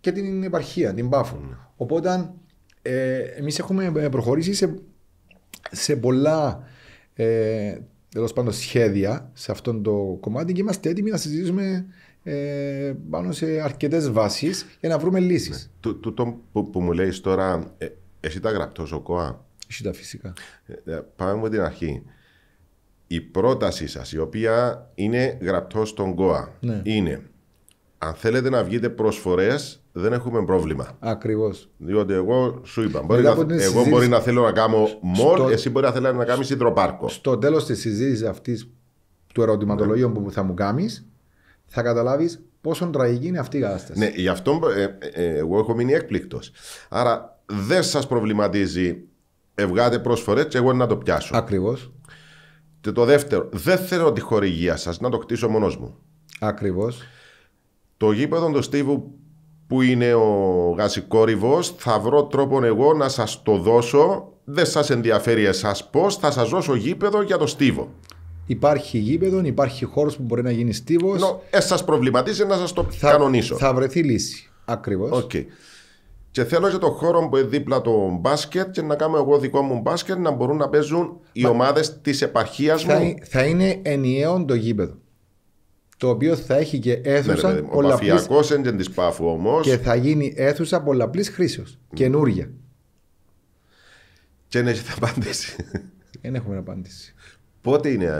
και την επαρχία, την πάφο. Οπότε ε, εμείς έχουμε ε, προχωρήσει σε, σε πολλά ε, τέλος σχέδια σε αυτό το κομμάτι και είμαστε έτοιμοι να συζητήσουμε ε, πάνω σε αρκετές βάσεις για να βρούμε λύσεις. Ναι. Τούτο το, το, που, μου λέει τώρα, εσύ τα γραπτός ο ΚΟΑ. Εσύ τα φυσικά. πάμε από την αρχή. Η πρότασή σας, η οποία είναι γραπτός στον ΚΟΑ, ναι. είναι αν θέλετε να βγείτε προσφορές, δεν έχουμε πρόβλημα. Ακριβώς. Διότι εγώ σου είπα, μπορεί να, συζήτηση... εγώ μπορεί να θέλω να κάνω μολ, στο... εσύ μπορεί να θέλεις να κάνεις υδροπάρκο. Στο τέλος της συζήτησης αυτής του ερωτηματολογίου ναι. που θα μου κάνεις, θα καταλάβεις πόσο τραγική είναι αυτή η κατάσταση. Ναι, γι' αυτό ε, ε, ε, εγώ έχω μείνει έκπληκτος. Άρα δεν σας προβληματίζει, ευγάτε προσφορές και εγώ να το πιάσω. Ακριβώς. Και το δεύτερο, δεν θέλω τη χορηγία σας να το κτίσω μόνος μου. Ακριβώς. Το γήπεδο του Στίβου που είναι ο γασικόρυβος, θα βρω τρόπο εγώ να σας το δώσω. Δεν σας ενδιαφέρει εσάς πώς, θα σας δώσω γήπεδο για το Στίβο. Υπάρχει γήπεδο, υπάρχει χώρος που μπορεί να γίνει Στίβος. No, ε, σας προβληματίζει να σας το θα, κανονίσω. Θα βρεθεί λύση. Ακριβώς. Okay. Και θέλω για το χώρο που είναι δίπλα το μπάσκετ και να κάνω εγώ δικό μου μπάσκετ να μπορούν να παίζουν οι ομάδες της επαρχίας μου. Θα είναι ενιαίο το γήπεδο το οποίο θα έχει και ναι, αίθουσα ναι, πολλαπλή. Και θα γίνει αίθουσα πολλαπλής χρήσεως. Mm. Καινούρια. Και δεν έχετε απάντηση. Δεν έχουμε απάντηση. Πότε, είναι,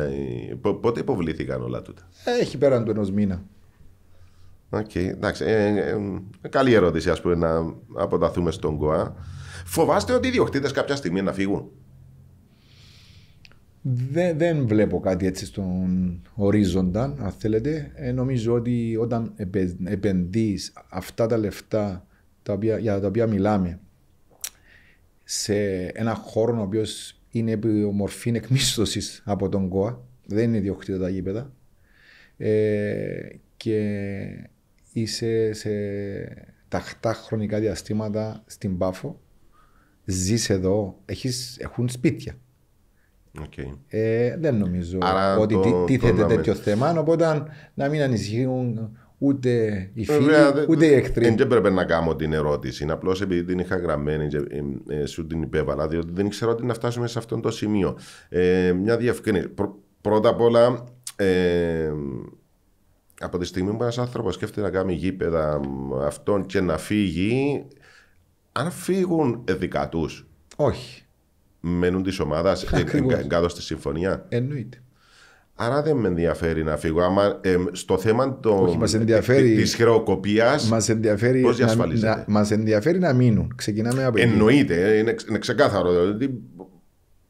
πότε υποβλήθηκαν όλα τούτα. Ε, έχει πέραν του ενός μήνα. Οκ, okay, εντάξει. Ε, ε, καλή ερώτηση, ας πούμε, να αποταθούμε στον ΚΟΑ. Φοβάστε ότι οι διοκτήτες κάποια στιγμή να φύγουν δεν, δεν βλέπω κάτι έτσι στον ορίζοντα, αν θέλετε. Ε, νομίζω ότι όταν επενδύεις αυτά τα λεφτά τα οποία, για τα οποία μιλάμε σε ένα χώρο ο οποίος είναι επί μορφή από τον ΚΟΑ, δεν είναι ιδιοκτήτα τα γήπεδα, ε, και είσαι σε ταχτά χρονικά διαστήματα στην Πάφο, ζεις εδώ, έχεις, έχουν σπίτια. Okay. Ε, δεν νομίζω Άρα ότι το, τίθεται το τέτοιο θέμα, οπότε να μην ανησυχούν ούτε οι ε, φίλοι, Βέβαια, ούτε οι εχθροί. Δεν έπρεπε να κάνω την ερώτηση. Απλώς επειδή την είχα γραμμένη, και ε, ε, σου την υπέβαλα, διότι δεν ήξερα ότι να φτάσουμε σε αυτό το σημείο. Ε, μια διευκρίνηση. Πρώτα απ' όλα, ε, από τη στιγμή που ένας άνθρωπος σκέφτεται να κάνει γήπεδα αυτών και να φύγει, αν φύγουν δικά τους. Όχι μένουν της ομάδας, κάτω στη συμφωνία. Εννοείται. Άρα δεν με ενδιαφέρει να φύγω. Άμα, ε, στο θέμα το, τη χρεοκοπίας. Μας ενδιαφέρει, πώς διασφαλίζεται. να, μας ενδιαφέρει να μείνουν. Ξεκινάμε από Εννοείται. Είναι, είναι ξεκάθαρο. Δηλαδή,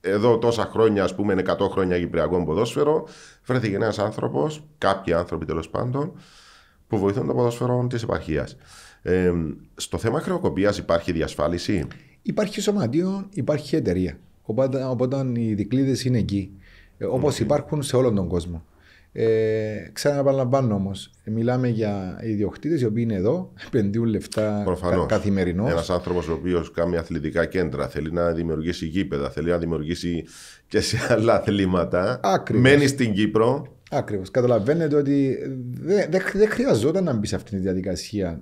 εδώ τόσα χρόνια, ας πούμε, 100 χρόνια Κυπριακό ποδόσφαιρο, βρέθηκε ένας άνθρωπος, κάποιοι άνθρωποι τέλος πάντων, που βοηθούν το ποδόσφαιρο της επαρχίας. Ε, στο θέμα χρεοκοπίας υπάρχει διασφάλιση. Υπάρχει σωματείο, υπάρχει εταιρεία. Οπότε, οπότε οι δικλείδες είναι εκεί. Ε, Όπως okay. υπάρχουν σε όλο τον κόσμο. Ε, Ξαναπαναλαμβάνω όμως, μιλάμε για ιδιοκτήτες οι οποίοι είναι εδώ, επενδύουν λεφτά κα, καθημερινώς. Ένας άνθρωπος ο οποίος κάνει αθλητικά κέντρα, θέλει να δημιουργήσει γήπεδα, θέλει να δημιουργήσει και σε άλλα αθλήματα. Ακριβώς. Μένει στην Κύπρο. Ακριβώς. Καταλαβαίνετε ότι δεν δε, δε χρειαζόταν να μπει σε αυτή τη διαδικασία.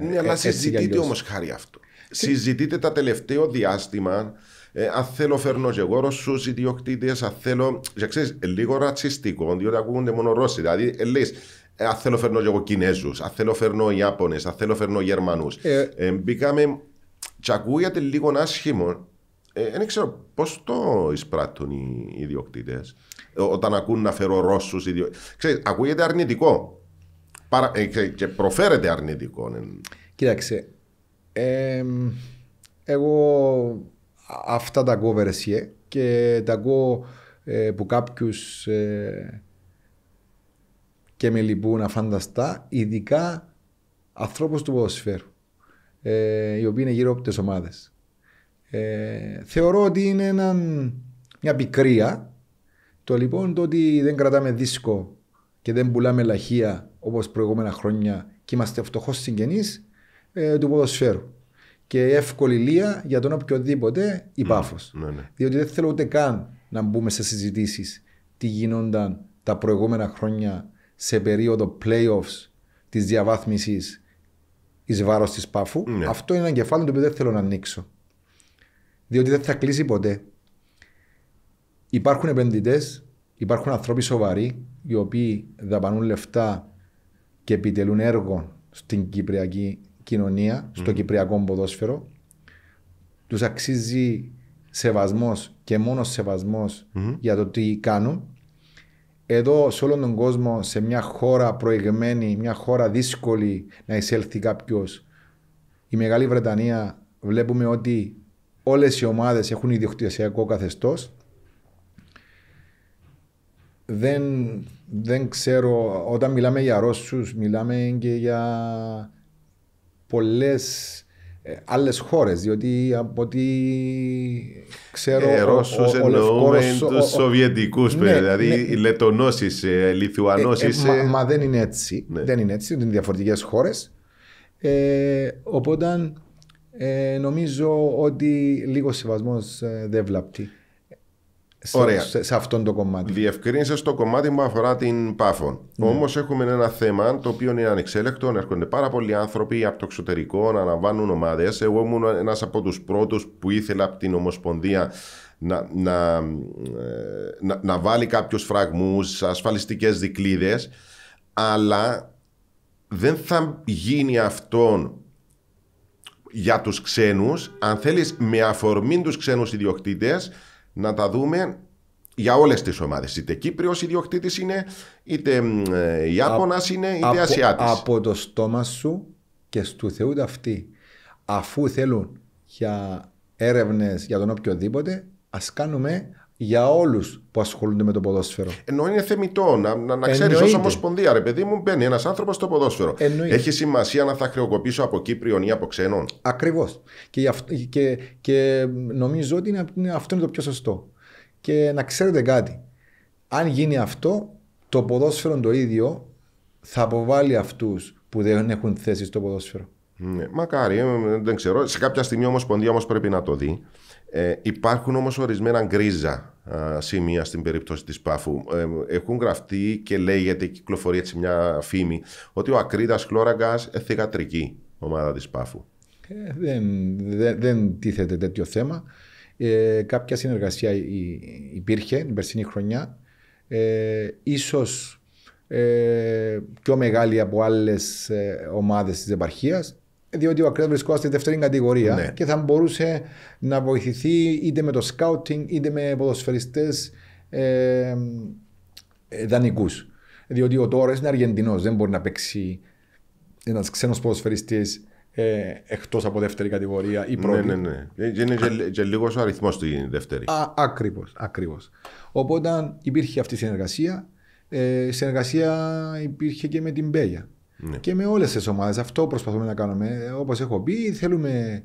Ε, ναι, αλλά συζητείται όμως χάρη αυτό συζητείται τα τελευταίο διάστημα. Ε, αν θέλω, φέρνω και εγώ Ρωσού ιδιοκτήτες. Αν θέλω. για ξέρεις, ε, λίγο ρατσιστικό, διότι ακούγονται μόνο Ρώσοι. Δηλαδή, ε, λες, ε, αν θέλω, φέρνω και εγώ Κινέζους. Αν θέλω, φέρνω Ιάπωνες. Αν θέλω, φέρνω Γερμανούς. Ε, ε, μπήκαμε. τσακούγεται λίγο άσχημο. Ε, δεν ξέρω πώς το εισπράττουν οι ιδιοκτήτες ε, όταν ακούν να φέρω Ρώσους ιδιοκτήτε. Ακούγεται αρνητικό. Παρα... Και προφέρεται αρνητικό. Κοίταξε, εγώ αυτά τα ακούω Βερεσιέ και τα ακούω ε, που κάποιους ε, και με λυπούν αφανταστά, ειδικά ανθρώπους του ποδοσφαίρου, ε, οι οποίοι είναι γύρω από τις ομάδες. Ε, θεωρώ ότι είναι μια πικρία το λοιπόν το ότι δεν κρατάμε δίσκο και δεν πουλάμε λαχεία όπως προηγούμενα χρόνια και είμαστε φτωχός συγγενείς ε, του ποδοσφαίρου. Και εύκολη λία για τον οποιοδήποτε η ναι, πάφος. Ναι, ναι. Διότι δεν θέλω ούτε καν να μπούμε σε συζητήσεις τι γινόνταν τα προηγούμενα χρόνια σε περίοδο playoffs της διαβάθμισης εις βάρος της πάφου. Ναι. Αυτό είναι ένα κεφάλαιο το οποίο δεν θέλω να ανοίξω. Διότι δεν θα κλείσει ποτέ. Υπάρχουν επενδυτές, υπάρχουν άνθρωποι σοβαροί, οι οποίοι δαπανούν λεφτά και επιτελούν έργο στην Κυπριακή κοινωνία, στο κυπριακό ποδόσφαιρο. Τους αξίζει σεβασμός και μόνος σεβασμός για το τι κάνουν. Εδώ σε όλον τον κόσμο, σε μια χώρα προηγμένη, μια χώρα δύσκολη να εισέλθει κάποιος, η Μεγάλη Βρετανία βλέπουμε ότι όλες οι ομάδες έχουν ιδιοκτησιακό καθεστώς. Δεν, δεν ξέρω, όταν μιλάμε για Ρώσους, μιλάμε και για πολλές ε, άλλες χώρες. Διότι από ό,τι ξέρω. Ε, Ρώσου εννοούμε του Σοβιετικούς. Ναι, δηλαδή ναι. Λετωνός είσαι, ε, Λιθουανός ε, είσαι. Μα, δεν είναι έτσι. Ναι. Δεν είναι έτσι. Είναι διαφορετικές χώρες. οπότε νομίζω ότι λίγο σεβασμό δεν βλαπτεί. Ωραία. Σε, σε το κομμάτι. Διευκρίνησες το κομμάτι που αφορά την πάφο. Ναι. Όμως έχουμε ένα θέμα το οποίο είναι ανεξέλεκτο. Έρχονται πάρα πολλοί άνθρωποι από το εξωτερικό να αναβάνουν ομάδες. Εγώ ήμουν ένας από τους πρώτους που ήθελα από την Ομοσπονδία να, να, ε, να, βάλει κάποιους φραγμούς, ασφαλιστικές δικλείδε. Αλλά δεν θα γίνει αυτό για τους ξένους αν θέλεις με αφορμή τους ξένους ιδιοκτήτες να τα δούμε για όλες τις ομάδες. Είτε Κύπριος ιδιοκτήτης είναι, είτε ε, Ιάπωνας είναι, είτε Ασιάτης. Από το στόμα σου και στου Θεού αυτοί, Αφού θέλουν για έρευνες για τον οποιοδήποτε, ας κάνουμε για όλους που ασχολούνται με το ποδόσφαιρο. Ενώ είναι θεμητό να, να, να ξέρει ως Ομοσπονδία, ρε παιδί μου, μπαίνει ένας άνθρωπος στο ποδόσφαιρο. Έχει σημασία να θα χρεοκοπήσω από Κύπριον ή από ξένων. Ακριβώς. Και, και, και, νομίζω ότι είναι, αυτό είναι το πιο σωστό. Και να ξέρετε κάτι. Αν γίνει αυτό, το ποδόσφαιρο το ίδιο θα αποβάλει αυτούς που δεν έχουν θέση στο ποδόσφαιρο. Ναι, μακάρι, ε, δεν ξέρω. Σε κάποια στιγμή η Ομοσπονδία όμως πρέπει να το δει. Ε, υπάρχουν όμως ορισμένα γκρίζα σημεία στην περίπτωση της Πάφου. Ε, έχουν γραφτεί και λέγεται, κυκλοφορεί έτσι μια φήμη, ότι ο Ακρίδας Χλώραγκας θηγατρική ομάδα της Πάφου. Ε, δεν, δεν, τίθεται τέτοιο θέμα. Ε, κάποια συνεργασία υπήρχε την περσινή χρονιά. Ε, ίσως ε, πιο μεγάλη από άλλες ομάδες της επαρχίας διότι ο Ακρέας βρισκόταν στη δεύτερη κατηγορία ναι. και θα μπορούσε να βοηθηθεί είτε με το σκάουτινγκ είτε με ποδοσφαιριστές ε, ε, δανεικούς. Διότι ο Τόρες είναι Αργεντινός, δεν μπορεί να παίξει ένας ξένος ποδοσφαιριστής ε, εκτός από δεύτερη κατηγορία ή ναι, πρώτη. Ναι, ναι, ναι. Είναι και, και λίγος ο αριθμός του είναι δεύτερη. Ακριβώς. Ακριβώς. Οπότε υπήρχε αυτή η συνεργασία. Ε, συνεργασία υπήρχε και με την Μπέγια. Ναι. Και με όλες τις ομάδες αυτό προσπαθούμε να κάνουμε. Όπως έχω πει, θέλουμε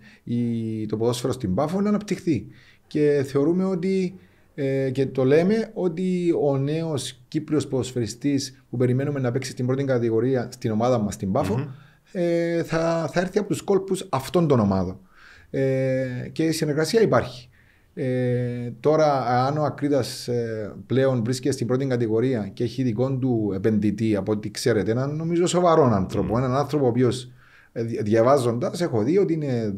το ποδόσφαιρο στην Πάφο να αναπτυχθεί. Και θεωρούμε ότι ε, και το λέμε ότι ο νέος Κύπριος ποδοσφαιριστής που περιμένουμε να παίξει στην πρώτη κατηγορία στην ομάδα μας στην παφο ε, θα, θα έρθει από τους κόλπους αυτών των ομάδων. Ε, και η συνεργασία υπάρχει. Ε, τώρα, αν ο Ακρίτα ε, πλέον βρίσκεται στην πρώτη κατηγορία και έχει δικό του επενδυτή, από ό,τι ξέρετε, έναν νομίζω σοβαρό άνθρωπο. Mm. Έναν άνθρωπο ο οποίος ε, διαβάζοντας, έχω δει ότι είναι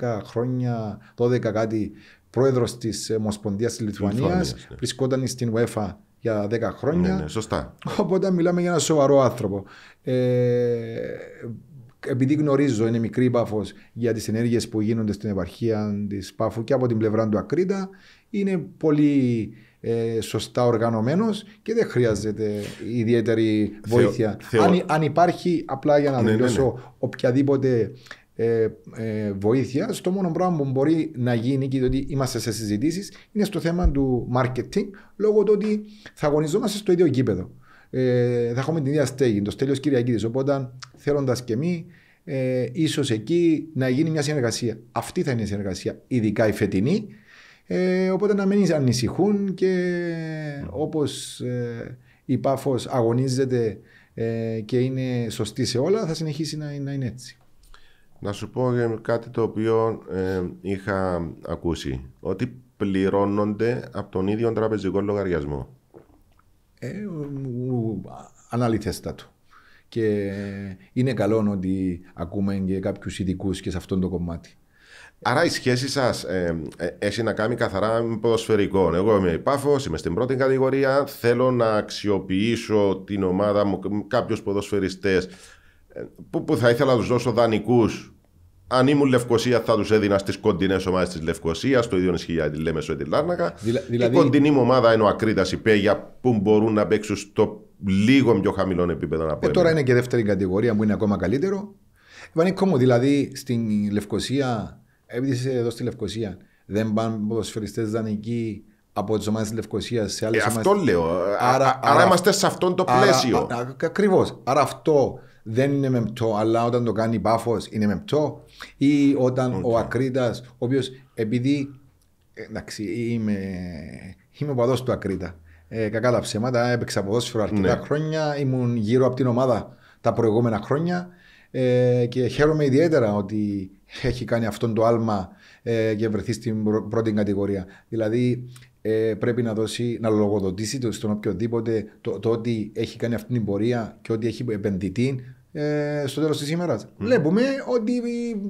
10, χρόνια, 12 κάτι πρόεδρος της Ομοσπονδίας της Λιθουανίας. Ναι. Βρισκόταν στην UEFA για 10 χρόνια. Ναι, ναι, σωστά. Οπότε μιλάμε για ένα σοβαρό άνθρωπο. Ε, επειδή γνωρίζω, είναι μικρή πάφος για τις ενέργειες που γίνονται στην επαρχία της πάφου και από την πλευρά του Ακρίτα, είναι πολύ ε, σωστά οργανωμένος και δεν χρειάζεται ιδιαίτερη βοήθεια. αν, υπάρχει, απλά για να ναι, ναι, ναι. οποιαδήποτε ε, ε, βοήθεια, στο μόνο πράγμα που μπορεί να γίνει και διότι είμαστε σε συζητήσεις είναι στο θέμα του marketing, λόγω του ότι θα αγωνιζόμαστε στο ίδιο γήπεδο. Ε, θα έχουμε την ίδια στέγη, το στέλιος Κυριακή. Οπότε θέλοντας και εμείς, ε, ίσως εκεί να γίνει μια συνεργασία. Αυτή θα είναι η συνεργασία, ειδικά η φετινή. Ε, οπότε να μην ανησυχούν και όπως ε, η Πάφος αγωνίζεται ε, και είναι σωστή σε όλα, θα συνεχίσει να, είναι έτσι. Να σου πω κάτι το οποίο είχα ακούσει. Ότι πληρώνονται από τον ίδιο τραπεζικό λογαριασμό ε, αναλυθέστα Και είναι καλό ότι ακούμε και κάποιους ειδικούς και σε αυτό το κομμάτι. Άρα η σχέση σας ε, ε, έχει να κάνει καθαρά με ποδοσφαιρικό. Εγώ είμαι υπάφος, είμαι στην πρώτη κατηγορία. Θέλω να αξιοποιήσω την ομάδα μου, κάποιους ποδοσφαιριστές ε, που, που θα ήθελα να τους δώσω δανεικούς αν ήμουν Λευκοσία θα τους έδινα στις κοντινές ομάδες της Λευκοσίας, το ίδιο ισχύει για τη Λέμεσο και τη Λάρνακα. Δηλα, δηλαδή... Η κοντινή μου ομάδα είναι ο Ακρίτας, η Πέγια, που μπορούν να παίξουν στο λίγο πιο χαμηλό επίπεδο να παίξουν. Ε, τώρα είναι και δεύτερη κατηγορία που είναι ακόμα καλύτερο. Βανίκο μου, δηλαδή στην Λευκοσία, επειδή είσαι εδώ στη Λευκοσία, δεν πάνε ποδοσφαιριστές δανεικοί από τις ομάδες της Λευκοσίας σε άλλες Ε, αυτό λέω. Άρα, άρα, άρα, είμαστε σε αυτό το πλαίσιο. Ακριβώς. Άρα αυτό δεν είναι μεμπτό, αλλά όταν το κάνει πάφος είναι μεμπτό. Ή όταν okay. ο Ακρίτας, ο οποίος επειδή. Ε, εντάξει, είμαι, είμαι παδός του Ακρίτα. Ε, κακά τα ψέματα, έπαιξα ποδόσφαιρο αρκετά ναι. χρόνια, ήμουν γύρω από την ομάδα τα προηγούμενα χρόνια ε, και χαίρομαι ιδιαίτερα ότι έχει κάνει αυτό το άλμα ε, και βρεθεί στην πρώτη κατηγορία. Δηλαδή ε, πρέπει να δώσει, να λογοδοτήσει στον οποιοδήποτε το, το, ότι έχει κάνει αυτή την πορεία και ότι έχει επενδυτή ε, στο τέλος της ημέρας. Mm. Βλέπουμε ότι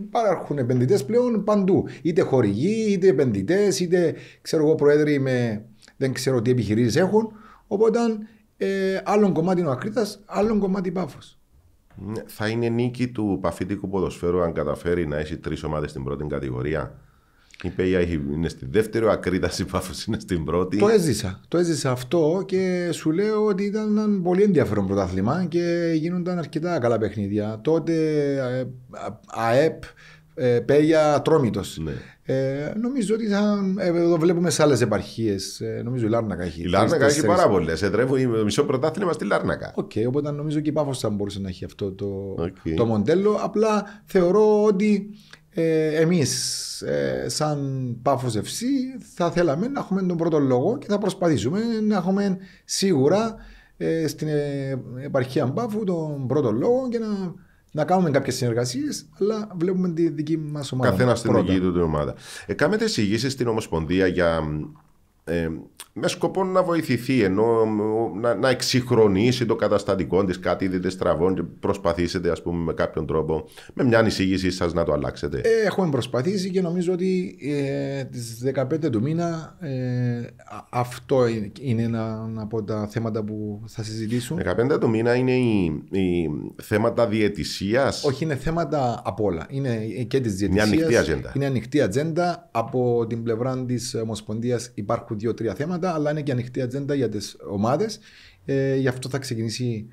υπάρχουν επενδυτές πλέον παντού. Είτε χορηγοί, είτε επενδυτές, είτε ξέρω εγώ προέδροι με δεν ξέρω τι επιχειρήσεις έχουν. Οπότε ε, άλλον κομμάτι είναι ο Ακρίτας, άλλον κομμάτι πάφος. Ναι, θα είναι νίκη του παφητικού ποδοσφαίρου αν καταφέρει να έχει τρεις ομάδες στην πρώτη κατηγορία η ΠΕΙΑ είναι στη δεύτερη, ο Ακρίτα η είναι στην πρώτη. Το έζησα. Το έζησα αυτό και σου λέω ότι ήταν ένα πολύ ενδιαφέρον πρωτάθλημα και γίνονταν αρκετά καλά παιχνίδια. Τότε ε, ΑΕΠ, ε, ΠΕΙΑ Τρόμητο. Ναι. Ε, νομίζω ότι θα, ε, βλέπουμε σε άλλες επαρχίες. Ε, νομίζω η Λάρνακα έχει. Η Λάρνακα έχει πάρα πολλές. Εδρεύω το μισό πρωτάθλημα στη Λάρνακα. Οκ, okay, οπότε νομίζω και η Πάφος θα μπορούσε να έχει αυτό το, okay. το μοντέλο. Απλά θεωρώ ότι ε, εμείς, ε, σαν πάφος FC, θα θέλαμε να έχουμε τον πρώτο λόγο και θα προσπαθήσουμε να έχουμε σίγουρα ε, στην ε, επαρχία πάφου τον πρώτο λόγο και να, να κάνουμε κάποιες συνεργασίες. Αλλά βλέπουμε τη δική μας ομάδα. Καθένας στην δική του ομάδα. Ε, Κάμετε εισηγήσεις στην Ομοσπονδία για ε, με σκοπό να βοηθηθεί, ενώ να, να εξυγχρονίσει το καταστατικό της, κάτι δείτε στραβών και προσπαθήσετε ας πούμε, με κάποιον τρόπο, με μια ανησυχήσή σας να το αλλάξετε. Ε, έχουμε προσπαθήσει και νομίζω ότι ε, τις 15 του μήνα ε, αυτό είναι ένα από τα θέματα που θα συζητήσουν. 15 του μήνα είναι οι, οι θέματα διαιτησίας. Όχι, είναι θέματα από όλα. Είναι και της διαιτησία. Είναι ανοιχτή ατζέντα. Είναι ανοιχτή ατζέντα. Από την πλευρά της Ομοσπονδίας υπάρχουν δύο-τρία θέματα, αλλά είναι και ανοιχτή ατζέντα για τις ομάδες. Ε, γι' αυτό θα ξεκινήσει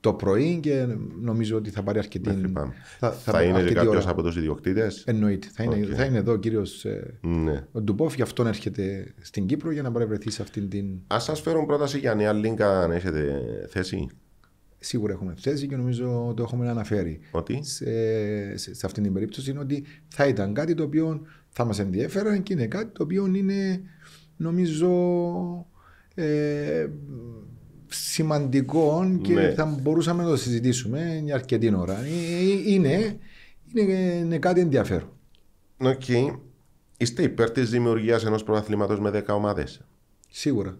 το πρωί και νομίζω ότι θα πάρει αρκετή. Θα, θα, θα, είναι και κάποιο από τους ιδιοκτήτες. Εννοείται. Θα είναι, θα είναι εδώ ο κύριος ε, ναι. ο Ντουμπόφ, γι' έρχεται στην Κύπρο για να παρευρεθεί σε αυτήν την. Ας σας φέρω πρόταση για νέα λίνκα αν έχετε θέση. Σίγουρα έχουμε θέση και νομίζω το έχουμε αναφέρει. Ότι. Σε, σε, αυτήν την περίπτωση είναι ότι θα ήταν κάτι το οποίο θα μας ενδιαφέραν και είναι κάτι το οποίο είναι νομίζω ε, σημαντικό και ναι. θα μπορούσαμε να το συζητήσουμε για αρκετή ώρα. Ε, είναι, είναι, είναι κάτι ενδιαφέρον. Οκ. Okay. Είστε υπέρ της δημιουργίας ενός προαθλήματος με 10 ομάδες. Σίγουρα.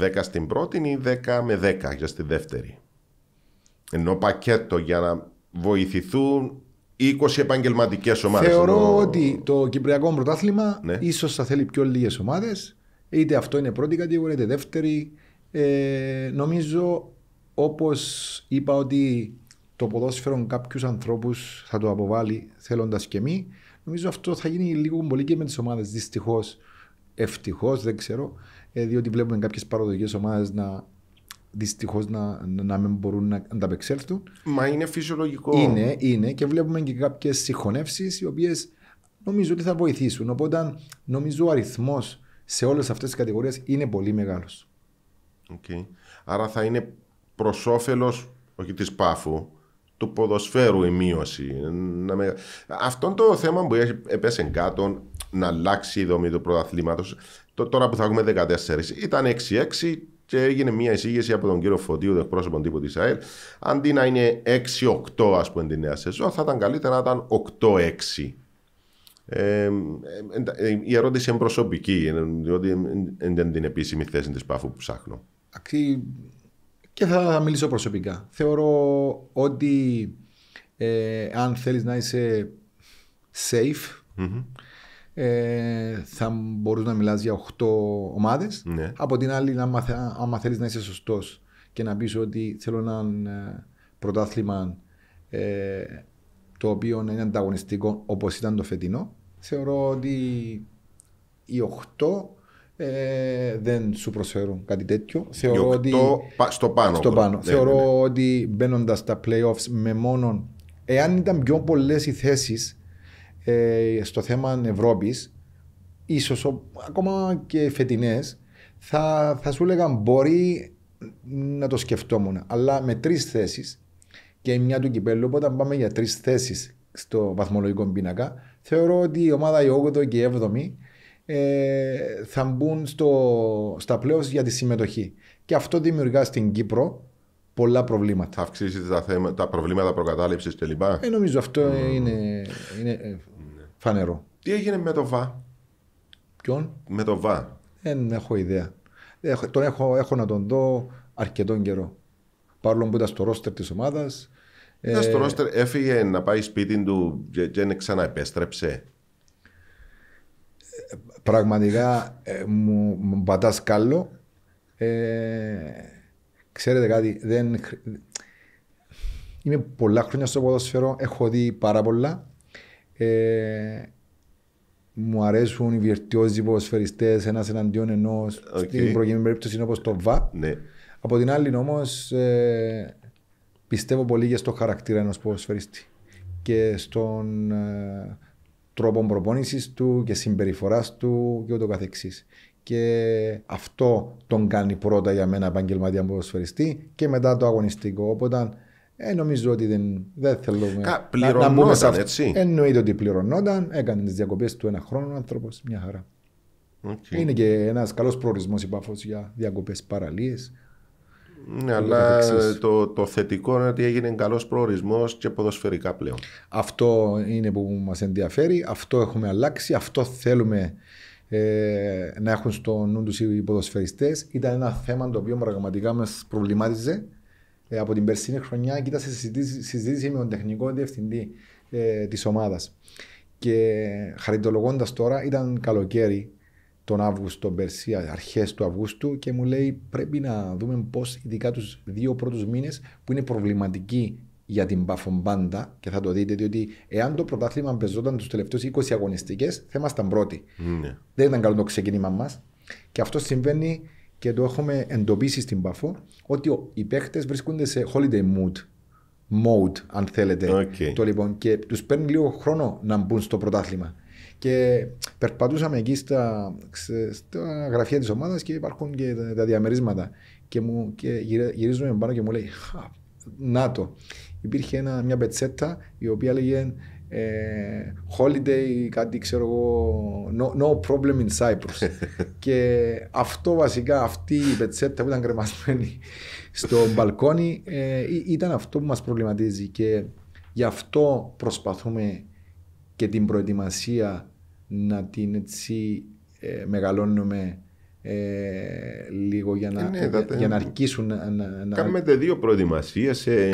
10 στην πρώτη ή 10 με 10 για στη δεύτερη. Ενώ πακέτο για να βοηθηθούν 20 επαγγελματικές ομάδες. Θεωρώ ότι το Κυπριακό Πρωτάθλημα ναι. ίσως θα θέλει πιο λίγες ομάδες. Είτε αυτό είναι πρώτη κατηγορία, είτε δεύτερη. Ε, νομίζω όπως είπα ότι το ποδόσφαιρο κάποιους ανθρώπους θα το αποβάλει θέλοντας και μη. Νομίζω αυτό θα γίνει λίγο πολύ και με τις ομάδες. Δυστυχώς, ευτυχώς, δεν ξέρω. Ε, διότι βλέπουμε κάποιες παροδοτικέ ομάδες να δυστυχώς να, να μην μπορούν να ανταπεξέλθουν. Μα είναι φυσιολογικό. Είναι, είναι και βλέπουμε και κάποιες συγχωνεύσεις οι οποίες νομίζω ότι θα βοηθήσουν. Οπότε νομίζω ο αριθμός σε όλες αυτές τις κατηγορίες είναι πολύ μεγάλος. Okay. Άρα θα είναι προς όφελος όχι της πάφου, του ποδοσφαίρου η μείωση. με... Αυτό το θέμα που πέσει κάτω να αλλάξει η δομή του πρωταθλήματος. Τώρα που θα έχουμε 14, ήταν 6-6, και έγινε μια εισήγηση από τον κύριο Φωτίου, τον εκπρόσωπο τύπου της ΑΕΛ. Αντί να είναι 6-8, ας πούμε, την νέα σεζόν, θα ήταν καλύτερα να ήταν 8-6. Ε, η ερώτηση είναι προσωπική, διότι δεν είναι την επίσημη θέση της ΠΑΦΟΥ που ψάχνω. Και θα μιλήσω προσωπικά. Θεωρώ ότι ε, αν θέλεις να είσαι safe, mm-hmm. Ε, θα μπορούσες να μιλάς για 8 ομάδες. Ναι. Από την άλλη, άμα, θέλεις να είσαι σωστός και να πεις ότι θέλω ένα ε, πρωτάθλημα ε, το οποίο να είναι ανταγωνιστικό όπως ήταν το φετινό, θεωρώ ότι οι 8 δεν σου προσφέρουν κάτι τέτοιο. Θεωρώ ότι, στο πάνω. Στο πάνω. Ναι, θεωρώ ναι, ότι μπαίνοντας στα playoffs με μόνον. Εάν ήταν πιο πολλές οι θέσεις ε, στο θέμα Ευρώπη, ίσω ακόμα και φετινές, θα, θα σου έλεγαν μπορεί να το σκεφτόμουν. Αλλά με τρεις θέσεις και μια του κυπέλου, όταν πάμε για τρεις θέσεις στο βαθμολογικό πίνακα, θεωρώ ότι η ομάδα η 8η και η 7η ε, θα μπουν στο, στα πλέον για τη συμμετοχή. Και αυτό δημιουργά στην Κύπρο πολλά προβλήματα. Θα αυξήσεις τα, προβλήματα προκατάληψης κλπ. Ε, νομίζω αυτό ναι. είναι, ε, ναι. φανερό. Τι έγινε με το ΒΑ. Ποιον? Με το ΒΑ. Δεν έχω ιδέα. Έχω, τον έχω, έχω να τον δω αρκετό καιρό. Παρόλο που ήταν στο ρόστερ της ομάδας. Ε, ήταν στο ρόστερ, έφυγε να πάει σπίτι του και, δεν ξαναεπέστρεψε. Ε, πραγματικά μου, μου κάλο. Ξέρετε κάτι, δεν... Είμαι πολλά χρόνια στο ποδοσφαιρό, έχω δει πάρα πολλά. Ε, μου αρέσουν οι βιερτιόζοι ποδοσφαιριστές ένας εναντίον ενός. Στην προηγούμενη περίπτωση είναι όπως το ΒΑ. Ναι. Από την άλλη όμως, ε, πιστεύω πολύ και στο χαρακτήρα ενός ποδοσφαιριστή και στον ε, τρόπο προπόνησης του και συμπεριφοράς του και ούτω καθεξής και αυτό τον κάνει πρώτα για μένα επαγγελματία ποδοσφαιριστή και μετά το αγωνιστικό. Οπότε ε, νομίζω ότι δεν, δεν θέλουμε να, να μπούμε σε αυτό. Έτσι. Εννοείται ότι πληρωνόταν, έκανε τις διακοπές του ένα χρόνο ο άνθρωπος, μια χαρά. Okay. Είναι και ένας καλός προορισμός υπάφο για διακοπές παραλίες. Ναι, αλλά το, το θετικό είναι ότι έγινε καλός προορισμός και ποδοσφαιρικά πλέον. Αυτό είναι που μας ενδιαφέρει, αυτό έχουμε αλλάξει, αυτό θέλουμε ε, να έχουν στο νου τους οι ποδοσφαιριστές. Ήταν ένα θέμα το οποίο πραγματικά μας προβλημάτιζε ε, από την περσίνη χρονιά. Κοίτασε συζήτηση, συζήτηση με τον τεχνικό διευθυντή ε, της ομάδας. Και χαριτολογώντας τώρα, ήταν καλοκαίρι τον Αύγουστο πέρσι, αρχές του Αυγούστου, και μου λέει: Πρέπει να δούμε πώς, ειδικά τους δύο πρώτους μήνες που είναι προβληματικοί για την Παφομπάντα και θα το δείτε ότι εάν το πρωτάθλημα πεζόταν τους τελευταίους 20 αγωνιστικές, θα ήμασταν πρώτοι. Ναι. Δεν ήταν καλό το ξεκίνημα μας. Και αυτό συμβαίνει και το έχουμε εντοπίσει στην Παφό ότι οι παίχτε βρίσκονται σε holiday mood. Mode, αν θέλετε. Το λοιπόν, και τους παίρνει λίγο χρόνο να μπουν στο πρωτάθλημα. Και περπατούσαμε εκεί στα, στα γραφεία της ομάδας και υπάρχουν και τα διαμερίσματα. Και, μου, και γυρίζουμε πάνω και μου λέει: Να το υπήρχε ένα, μια πετσέτα η οποία λέγε ε, holiday, κάτι ξέρω εγώ, no, no problem in Cyprus. και αυτό βασικά, αυτή η πετσέτα που ήταν κρεμασμένη στο μπαλκόνι ε, ε, ήταν αυτό που μας προβληματίζει και γι' αυτό προσπαθούμε και την προετοιμασία να την έτσι ε, μεγαλώνουμε ε, λίγο για να, ε, ναι, για, να αρκίσουν να, να... δύο προετοιμασίες. Ε,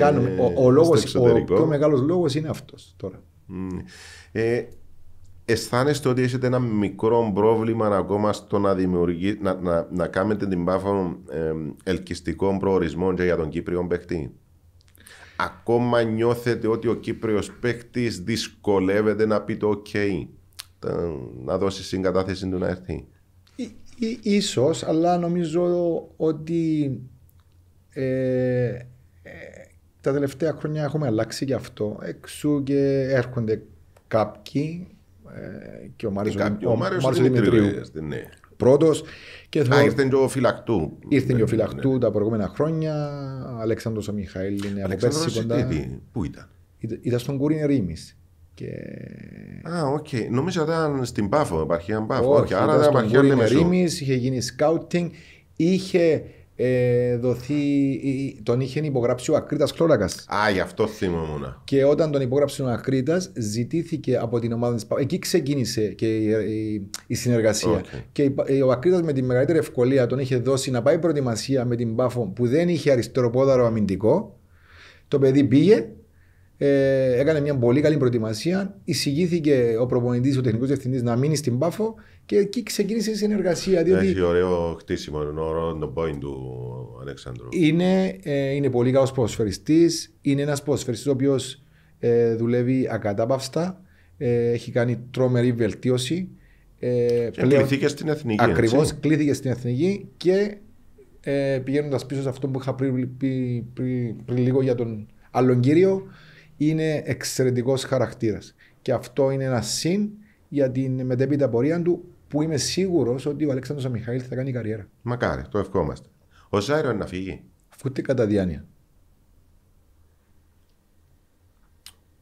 Ο, ο, λόγος, μεγάλος λόγος είναι αυτός τώρα. Ε, αισθάνεστε ότι έχετε ένα μικρό πρόβλημα ακόμα στο να, δημιουργεί, να, να, να κάνετε την πάφα ε, ελκυστικών προορισμών για τον Κύπριο παίχτη. Ακόμα νιώθετε ότι ο κύπριος παίχτη δυσκολεύεται να πει το OK, ε, να δώσει συγκατάθεση του να έρθει. Ίσως, αλλά νομίζω ότι ε, ε, τα τελευταία χρόνια έχουμε αλλάξει γι' αυτό. Εξού και έρχονται κάποιοι ε, και ο Μάριος, ο, ο Δημητρίου. Ναι. Πρώτος. Και θα... ήρθε και ο Φυλακτού. Ναι, ναι, τα προηγούμενα χρόνια. Αλεξάνδρος ο Μιχαήλ είναι από πέρσι κοντά. Πού ήταν. Ήταν στον Κούριν Ρήμης. Και... Α, οκ. Okay. Νομίζω ότι ήταν στην Πάφο, Υπάρχει έναν Πάφο. Όχι, okay. άρα δεν επαρχία Λεμεσού. είχε γίνει σκάουτινγκ, είχε ε, δοθεί, ε, τον είχε υπογράψει ο Ακρίτας Κλόρακας. Α, γι' αυτό θυμόμουν. Και όταν τον υπόγραψε ο Ακρίτας, ζητήθηκε από την ομάδα της Πάφο. Εκεί ξεκίνησε και η, ε, η, συνεργασία. Και ε, ο Ακρίτας με τη μεγαλύτερη ευκολία τον είχε δώσει να πάει προετοιμασία με την Πάφο που δεν είχε αριστεροπόδαρο αμυντικό. Το παιδί πήγε, ε, έκανε μια πολύ καλή προετοιμασία. Εισηγήθηκε ο προπονητής, ο τεχνικός διευθυντής να μείνει στην Πάφο και εκεί ξεκίνησε η συνεργασία. Διότι Έχει ωραίο χτίσιμο, ωραίο το point του Αλεξάνδρου. Είναι, ε, είναι πολύ καλός ποσφαιριστή. Είναι ένας ποσφαιριστή ο οποίος ε, δουλεύει ακατάπαυστα. Ε, έχει κάνει τρομερή βελτίωση. Ε, και πλέον, κλείθηκε στην εθνική. Ακριβώς, κλήθηκε στην εθνική και ε, πηγαίνοντας πίσω σε αυτό που είχα πριν, πριν, πριν, πριν λίγο για τον άλλον κύριο είναι εξαιρετικός χαρακτήρας. Και αυτό είναι ένα συν για την μετέπειτα πορεία του που είμαι σίγουρος ότι ο Αλέξανδρος Μιχαήλ θα κάνει καριέρα. Μακάρι, το ευχόμαστε. Ο Ζάιρο να φύγει. Αφού κατά διάνοια.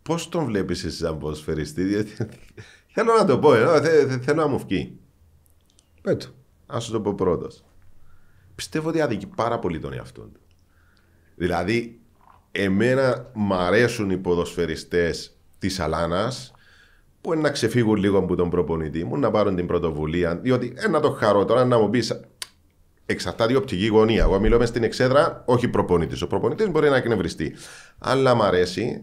Πώς τον βλέπεις εσύ σαν ποσφαιριστή, γιατί Θέλω να το πω, ενώ θέλω να μου βγει. Πέτω. Α σου το πω πρώτος. Πιστεύω ότι αδικεί πάρα πολύ τον εαυτό του. Δηλαδή, Εμένα μ' αρέσουν οι ποδοσφαιριστές της Αλάνας που είναι να ξεφύγουν λίγο από τον προπονητή μου, να πάρουν την πρωτοβουλία. Διότι ένα ε, το χαρώ τώρα να μου πεις εξαρτάται η οπτική γωνία. Εγώ μιλώ μες στην εξέδρα, όχι προπονητής. Ο προπονητής μπορεί να εκνευριστεί. Αλλά μ' αρέσει,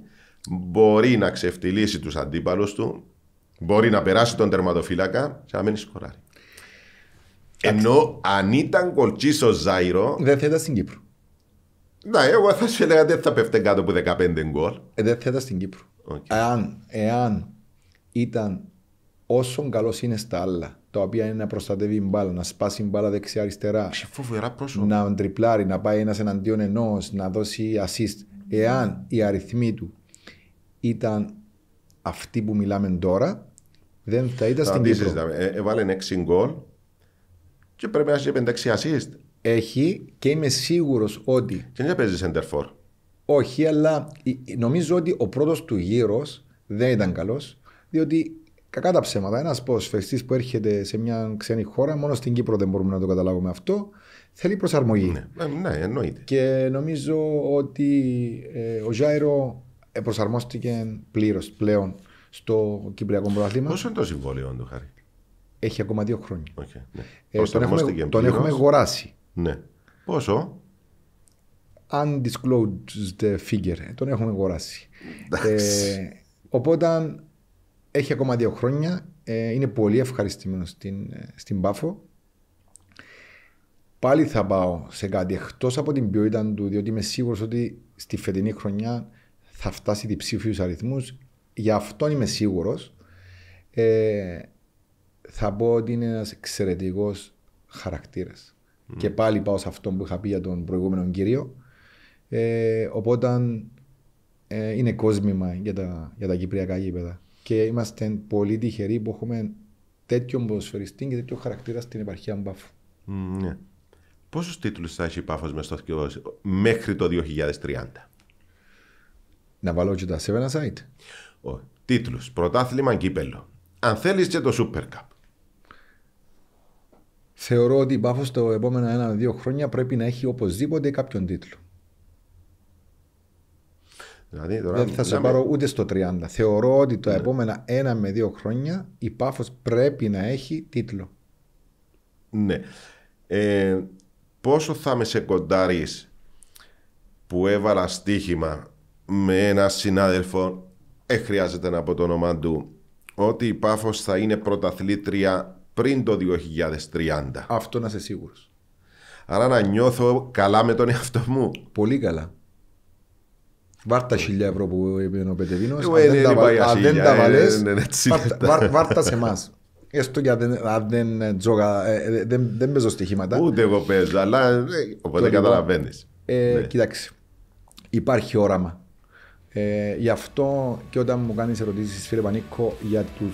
μπορεί να ξεφτυλίσει τους αντίπαλους του, μπορεί να περάσει τον τερματοφύλακα και να μην σκοράρει. Ενώ αν ήταν κολτσί ο Ζάιρο. Δεν θα ήταν στην Κύπρο. Ναι, εγώ θα σου έλεγα δεν θα πέφτει κάτω από 15 γκολ. Ε, δεν θα ήταν στην Κύπρο. Okay. Εάν, εάν ήταν όσο καλός είναι στα άλλα, τα οποία είναι να προστατεύει μπάλα, να σπάσει μπάλα δεξιά-αριστερά, να τριπλάρει, να πάει ένας εναντίον ενός, να δώσει assist. Εάν η αριθμή του ήταν αυτή που μιλάμε τώρα, δεν θα ήταν στην Κύπρο. Έβαλε ε, ε, 6 γκολ και πρέπει να έχει 5-6 assist έχει και είμαι σίγουρος ότι. Και δεν παίζεις center Όχι, αλλά νομίζω ότι ο πρώτος του γύρος δεν ήταν καλός, διότι κακά τα ψέματα. Ένας ποσφαιριστή που έρχεται σε μια ξένη χώρα, μόνο στην Κύπρο δεν μπορούμε να το καταλάβουμε αυτό, θέλει προσαρμογή. Ναι, ε, ναι εννοείται. Και νομίζω ότι ε, ο Ζάιρο προσαρμόστηκε πλήρως πλέον στο Κυπριακό Πρωταθλήμα. Πόσο είναι το συμβόλαιο του, Χάρη. Έχει ακόμα δύο χρόνια. Okay, ναι. ε, τον, έχουμε, τον έχουμε αγοράσει. Ναι. Πόσο? Undisclosed figure. Ε, τον έχουμε αγοράσει. Ε, οπότε έχει ακόμα δύο χρόνια. Ε, είναι πολύ ευχαριστημένο στην, ε, στην Πάφο. Πάλι θα πάω σε κάτι εκτός από την ποιότητα του, διότι είμαι σίγουρος ότι στη φετινή χρονιά θα φτάσει διψήφιου αριθμούς. Γι' αυτό είμαι σίγουρος. θα πω ότι είναι ένας εξαιρετικός χαρακτήρας. Και πάλι πάω σε αυτό που είχα πει για τον προηγούμενο κύριο. Ε, οπότε ε, είναι κόσμημα για τα, για τα κυπριακά γήπεδα. Και είμαστε πολύ τυχεροί που έχουμε τέτοιον ποδοσφαιριστή και τέτοιο χαρακτήρα στην επαρχία Μπάφου. Mm, ναι. Πόσους τίτλους θα έχει η Πάφος μέχρι το 2030, Να βάλω και τα 7 site. Τίτλους. Πρωτάθλημα κύπελο. Αν θέλεις και το Super Cup θεωρώ ότι η Πάφος το επόμενα ένα-δύο χρόνια πρέπει να έχει οπωσδήποτε κάποιον τίτλο. Δηλαδή, τώρα, δεν θα σε πάρω ούτε στο 30. Θεωρώ ότι τα ναι. επόμενα ένα με δύο χρόνια η Πάφος πρέπει να έχει τίτλο. Ναι. Ε, πόσο θα με σε κοντάρεις που έβαλα στοίχημα με ένα συνάδελφο, ε, χρειάζεται να πω το όνομά του, ότι η Πάφος θα είναι πρωταθλήτρια πριν το 2030. Αυτό να είσαι σίγουρος. Άρα να νιώθω καλά με τον εαυτό μου. Πολύ καλά. Βάρτα τα χιλιά ευρώ που είπε ο Πετεβίνο. Ε, αν δεν τα ε, βάλες, ναι, ναι, Βάρτα σε εμάς. Έστω και αν δεν τζόγα, ε, δεν παίζω στοιχήματα. Ούτε εγώ παίζω, αλλά οπότε καταλαβαίνει. Ναι. Κοιτάξτε, υπάρχει όραμα. Γι' αυτό και όταν μου κάνεις ερωτήσεις, φίλε Πανίκο, για τους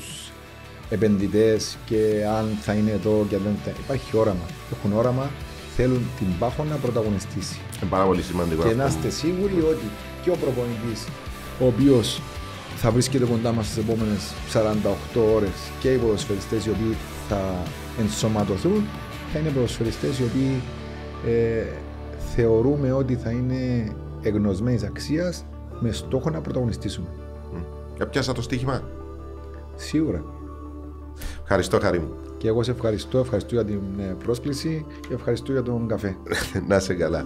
επενδυτές και αν θα είναι εδώ και δεν θα. Υπάρχει όραμα. Έχουν όραμα, θέλουν την πάχο να πρωταγωνιστήσει. Είναι πάρα πολύ σημαντικό. Και να είστε σίγουροι ότι και ο προπονητής, ο οποίος θα βρίσκεται κοντά μας στι επόμενε 48 ώρες και οι ποδοσφαιριστές οι οποίοι θα ενσωματωθούν, θα είναι ποδοσφαιριστές οι οποίοι ε, θεωρούμε ότι θα είναι εγνωσμένης αξίας με στόχο να πρωταγωνιστήσουμε. Mm. σα το στοίχημα. Σίγουρα. Ευχαριστώ, χάρη μου. Και εγώ σε ευχαριστώ. Ευχαριστώ για την ε, πρόσκληση και ευχαριστώ για τον καφέ. Να σε καλά.